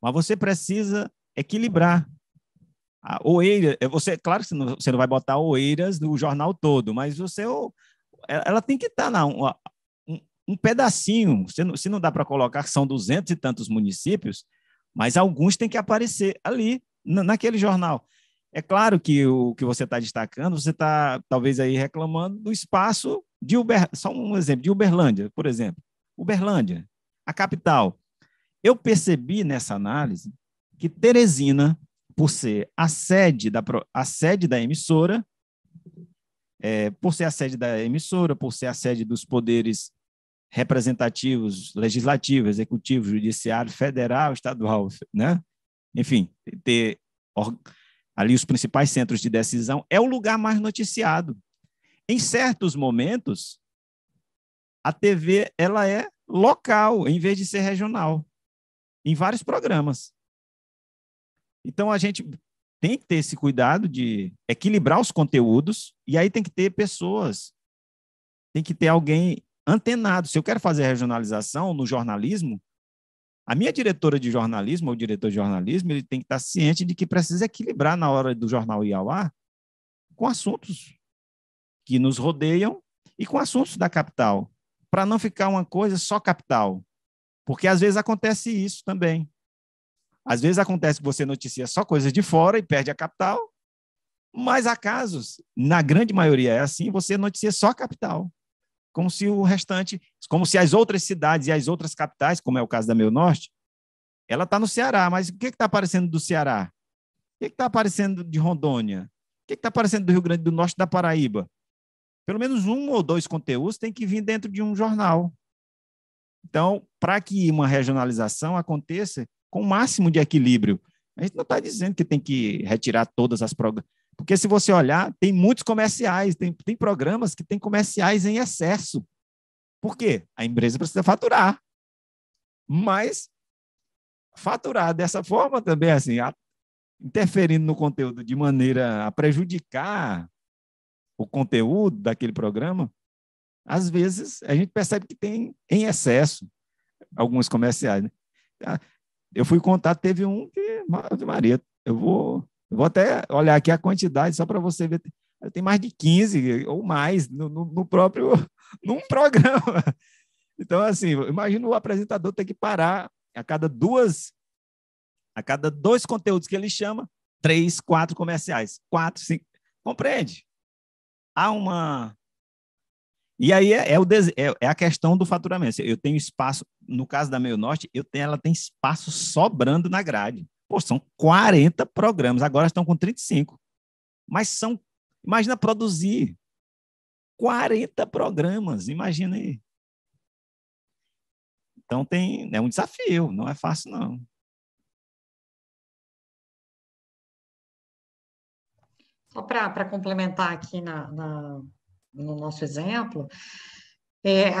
S4: Mas você precisa equilibrar a Oeiras, é, você, claro que você não, você não vai botar Oeiras no jornal todo, mas você ela tem que estar tá na um, um pedacinho. Se não, se não dá para colocar, são duzentos e tantos municípios, mas alguns têm que aparecer ali naquele jornal. É claro que o que você está destacando, você está talvez aí reclamando do espaço de Uber, só um exemplo de Uberlândia, por exemplo. Uberlândia, a capital. Eu percebi nessa análise que Teresina por ser a sede da, a sede da emissora, é, por ser a sede da emissora, por ser a sede dos poderes representativos, legislativo, executivo, judiciário, federal, estadual, né? Enfim, ter ali os principais centros de decisão é o lugar mais noticiado. Em certos momentos, a TV ela é local em vez de ser regional em vários programas. Então a gente tem que ter esse cuidado de equilibrar os conteúdos e aí tem que ter pessoas, tem que ter alguém antenado. Se eu quero fazer regionalização no jornalismo, a minha diretora de jornalismo ou diretor de jornalismo, ele tem que estar ciente de que precisa equilibrar na hora do jornal ir ao ar com assuntos que nos rodeiam e com assuntos da capital, para não ficar uma coisa só capital. Porque às vezes acontece isso também. Às vezes acontece que você noticia só coisas de fora e perde a capital, mas há casos, na grande maioria é assim, você noticia só a capital. Como se o restante, como se as outras cidades e as outras capitais, como é o caso da Meu Norte, ela está no Ceará, mas o que está aparecendo do Ceará? O que está aparecendo de Rondônia? O que está aparecendo do Rio Grande do Norte da Paraíba? Pelo menos um ou dois conteúdos tem que vir dentro de um jornal. Então, para que uma regionalização aconteça, com o máximo de equilíbrio. A gente não está dizendo que tem que retirar todas as programas. Porque se você olhar, tem muitos comerciais, tem, tem programas que tem comerciais em excesso. Por quê? A empresa precisa faturar. Mas faturar dessa forma também, assim, a, interferindo no conteúdo de maneira a prejudicar o conteúdo daquele programa, às vezes a gente percebe que tem em excesso alguns comerciais. Né? eu fui contar, teve um que, Maria, eu vou, eu vou até olhar aqui a quantidade só para você ver. Tem mais de 15 ou mais no, no, no próprio, num programa. Então, assim, imagina o apresentador ter que parar a cada duas, a cada dois conteúdos que ele chama, três, quatro comerciais, quatro, cinco. Compreende? Há uma e aí é, é o é, é, a questão do faturamento. Eu tenho espaço, no caso da Meio Norte, eu tenho, ela tem espaço sobrando na grade. Pô, são 40 programas, agora estão com 35. Mas são, imagina produzir 40
S1: programas, imagina aí. Então tem, é um desafio, não é fácil não. Só para complementar aqui na, na no nosso
S5: exemplo, é,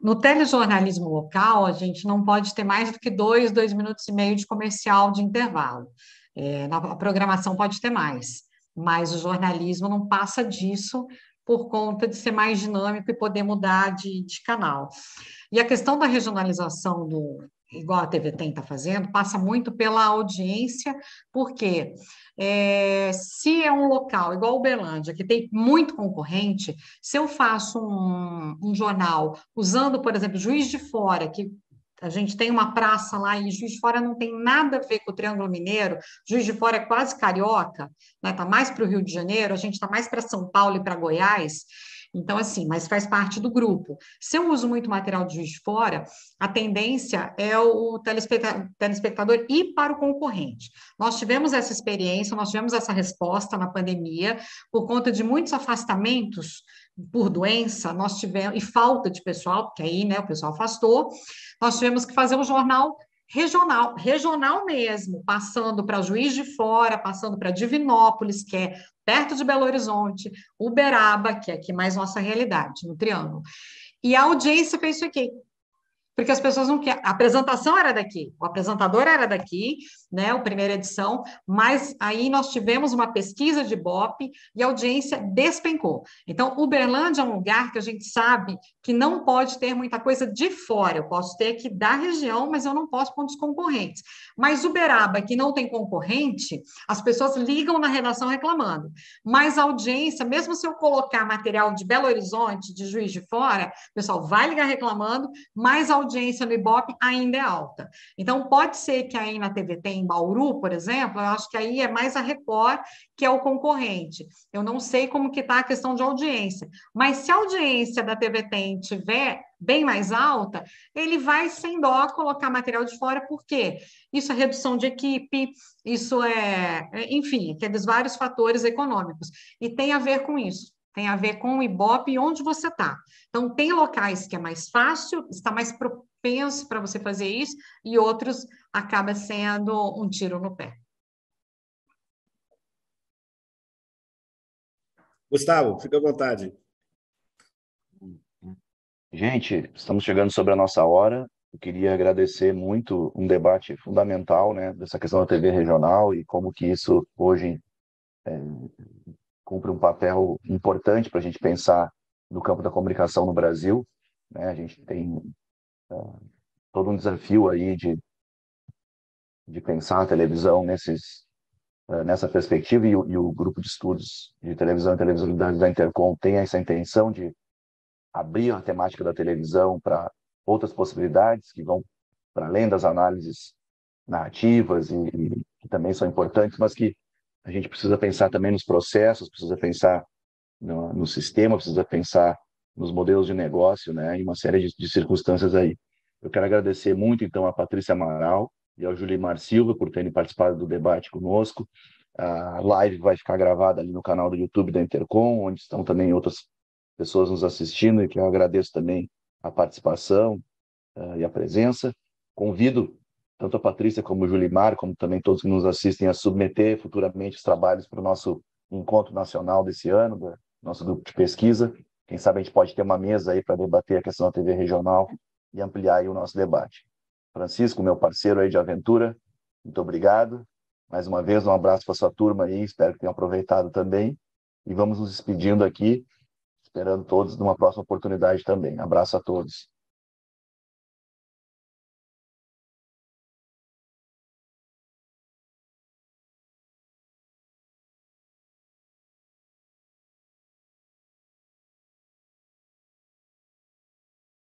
S5: no telejornalismo local, a gente não pode ter mais do que dois, dois minutos e meio de comercial de intervalo. É, na programação pode ter mais, mas o jornalismo não passa disso por conta de ser mais dinâmico e poder mudar de, de canal. E a questão da regionalização do, igual a TV Tem está fazendo, passa muito pela audiência, porque é, se é um local igual Uberlândia, que tem muito concorrente, se eu faço um, um jornal usando, por exemplo, Juiz de Fora, que a gente tem uma praça lá e Juiz de Fora não tem nada a ver com o Triângulo Mineiro. Juiz de Fora é quase carioca, né? Tá mais para o Rio de Janeiro, a gente está mais para São Paulo e para Goiás. Então, assim, mas faz parte do grupo. Se eu uso muito material de juiz de fora, a tendência é o telespectador, ir para o concorrente. Nós tivemos essa experiência, nós tivemos essa resposta na pandemia, por conta de muitos afastamentos por doença, nós tivemos, e falta de pessoal, porque aí né, o pessoal afastou, nós tivemos que fazer um jornal regional, regional mesmo, passando para Juiz de Fora, passando para Divinópolis, que é perto de Belo Horizonte, Uberaba, que é aqui mais nossa realidade, no Triângulo. E a audiência fez isso aqui porque as pessoas não querem. A apresentação era daqui, o apresentador era daqui, né? O primeira edição, mas aí nós tivemos uma pesquisa de BOP e a audiência despencou. Então, Uberlândia é um lugar que a gente sabe que não pode ter muita coisa de fora. Eu posso ter aqui da região, mas eu não posso com os concorrentes. Mas Uberaba, que não tem concorrente, as pessoas ligam na redação reclamando. Mas a audiência, mesmo se eu colocar material de Belo Horizonte, de Juiz de Fora, o pessoal vai ligar reclamando, mas a audiência no Ibope ainda é alta. Então, pode ser que aí na TVT, em Bauru, por exemplo, eu acho que aí é mais a Record, que é o concorrente. Eu não sei como que está a questão de audiência, mas se a audiência da TVT tiver bem mais alta, ele vai sem dó colocar material de fora, porque isso é redução de equipe, isso é, é, enfim, aqueles vários fatores econômicos, e tem a ver com isso tem a ver com o Ibope e onde você está. Então, tem locais que é mais fácil, está mais propenso para você fazer isso,
S1: e outros acaba sendo um tiro no pé. Gustavo, fica à vontade.
S2: Gente, estamos chegando sobre a nossa hora. Eu queria agradecer muito um debate fundamental, né, dessa questão da TV regional e como que isso hoje é cumpre um papel importante para a gente pensar no campo da comunicação no Brasil. Né? A gente tem uh, todo um desafio aí de, de pensar a televisão nesses, uh, nessa perspectiva e, e, o grupo de estudos de televisão e televisão da Intercom tem essa intenção de abrir a temática da televisão para outras possibilidades que vão para além das análises narrativas e, e que também são importantes, mas que a gente precisa pensar também nos processos, precisa pensar no, no sistema, precisa pensar nos modelos de negócio, né, em uma série de, de circunstâncias aí. Eu quero agradecer muito, então, a Patrícia Amaral e ao Julimar Silva por terem participado do debate conosco. A live vai ficar gravada ali no canal do YouTube da Intercom, onde estão também outras pessoas nos assistindo, e que eu agradeço também a participação uh, e a presença. Convido tanto a Patrícia como o Julimar, como também todos que nos assistem, a submeter futuramente os trabalhos para o nosso encontro nacional desse ano, do nosso grupo de pesquisa. Quem sabe a gente pode ter uma mesa aí para debater a questão da TV regional e ampliar o nosso debate. Francisco, meu parceiro aí de aventura, muito obrigado. Mais uma vez, um abraço para sua turma aí, espero que tenham aproveitado também. E vamos nos despedindo aqui, esperando todos numa próxima
S1: oportunidade também. Abraço a todos.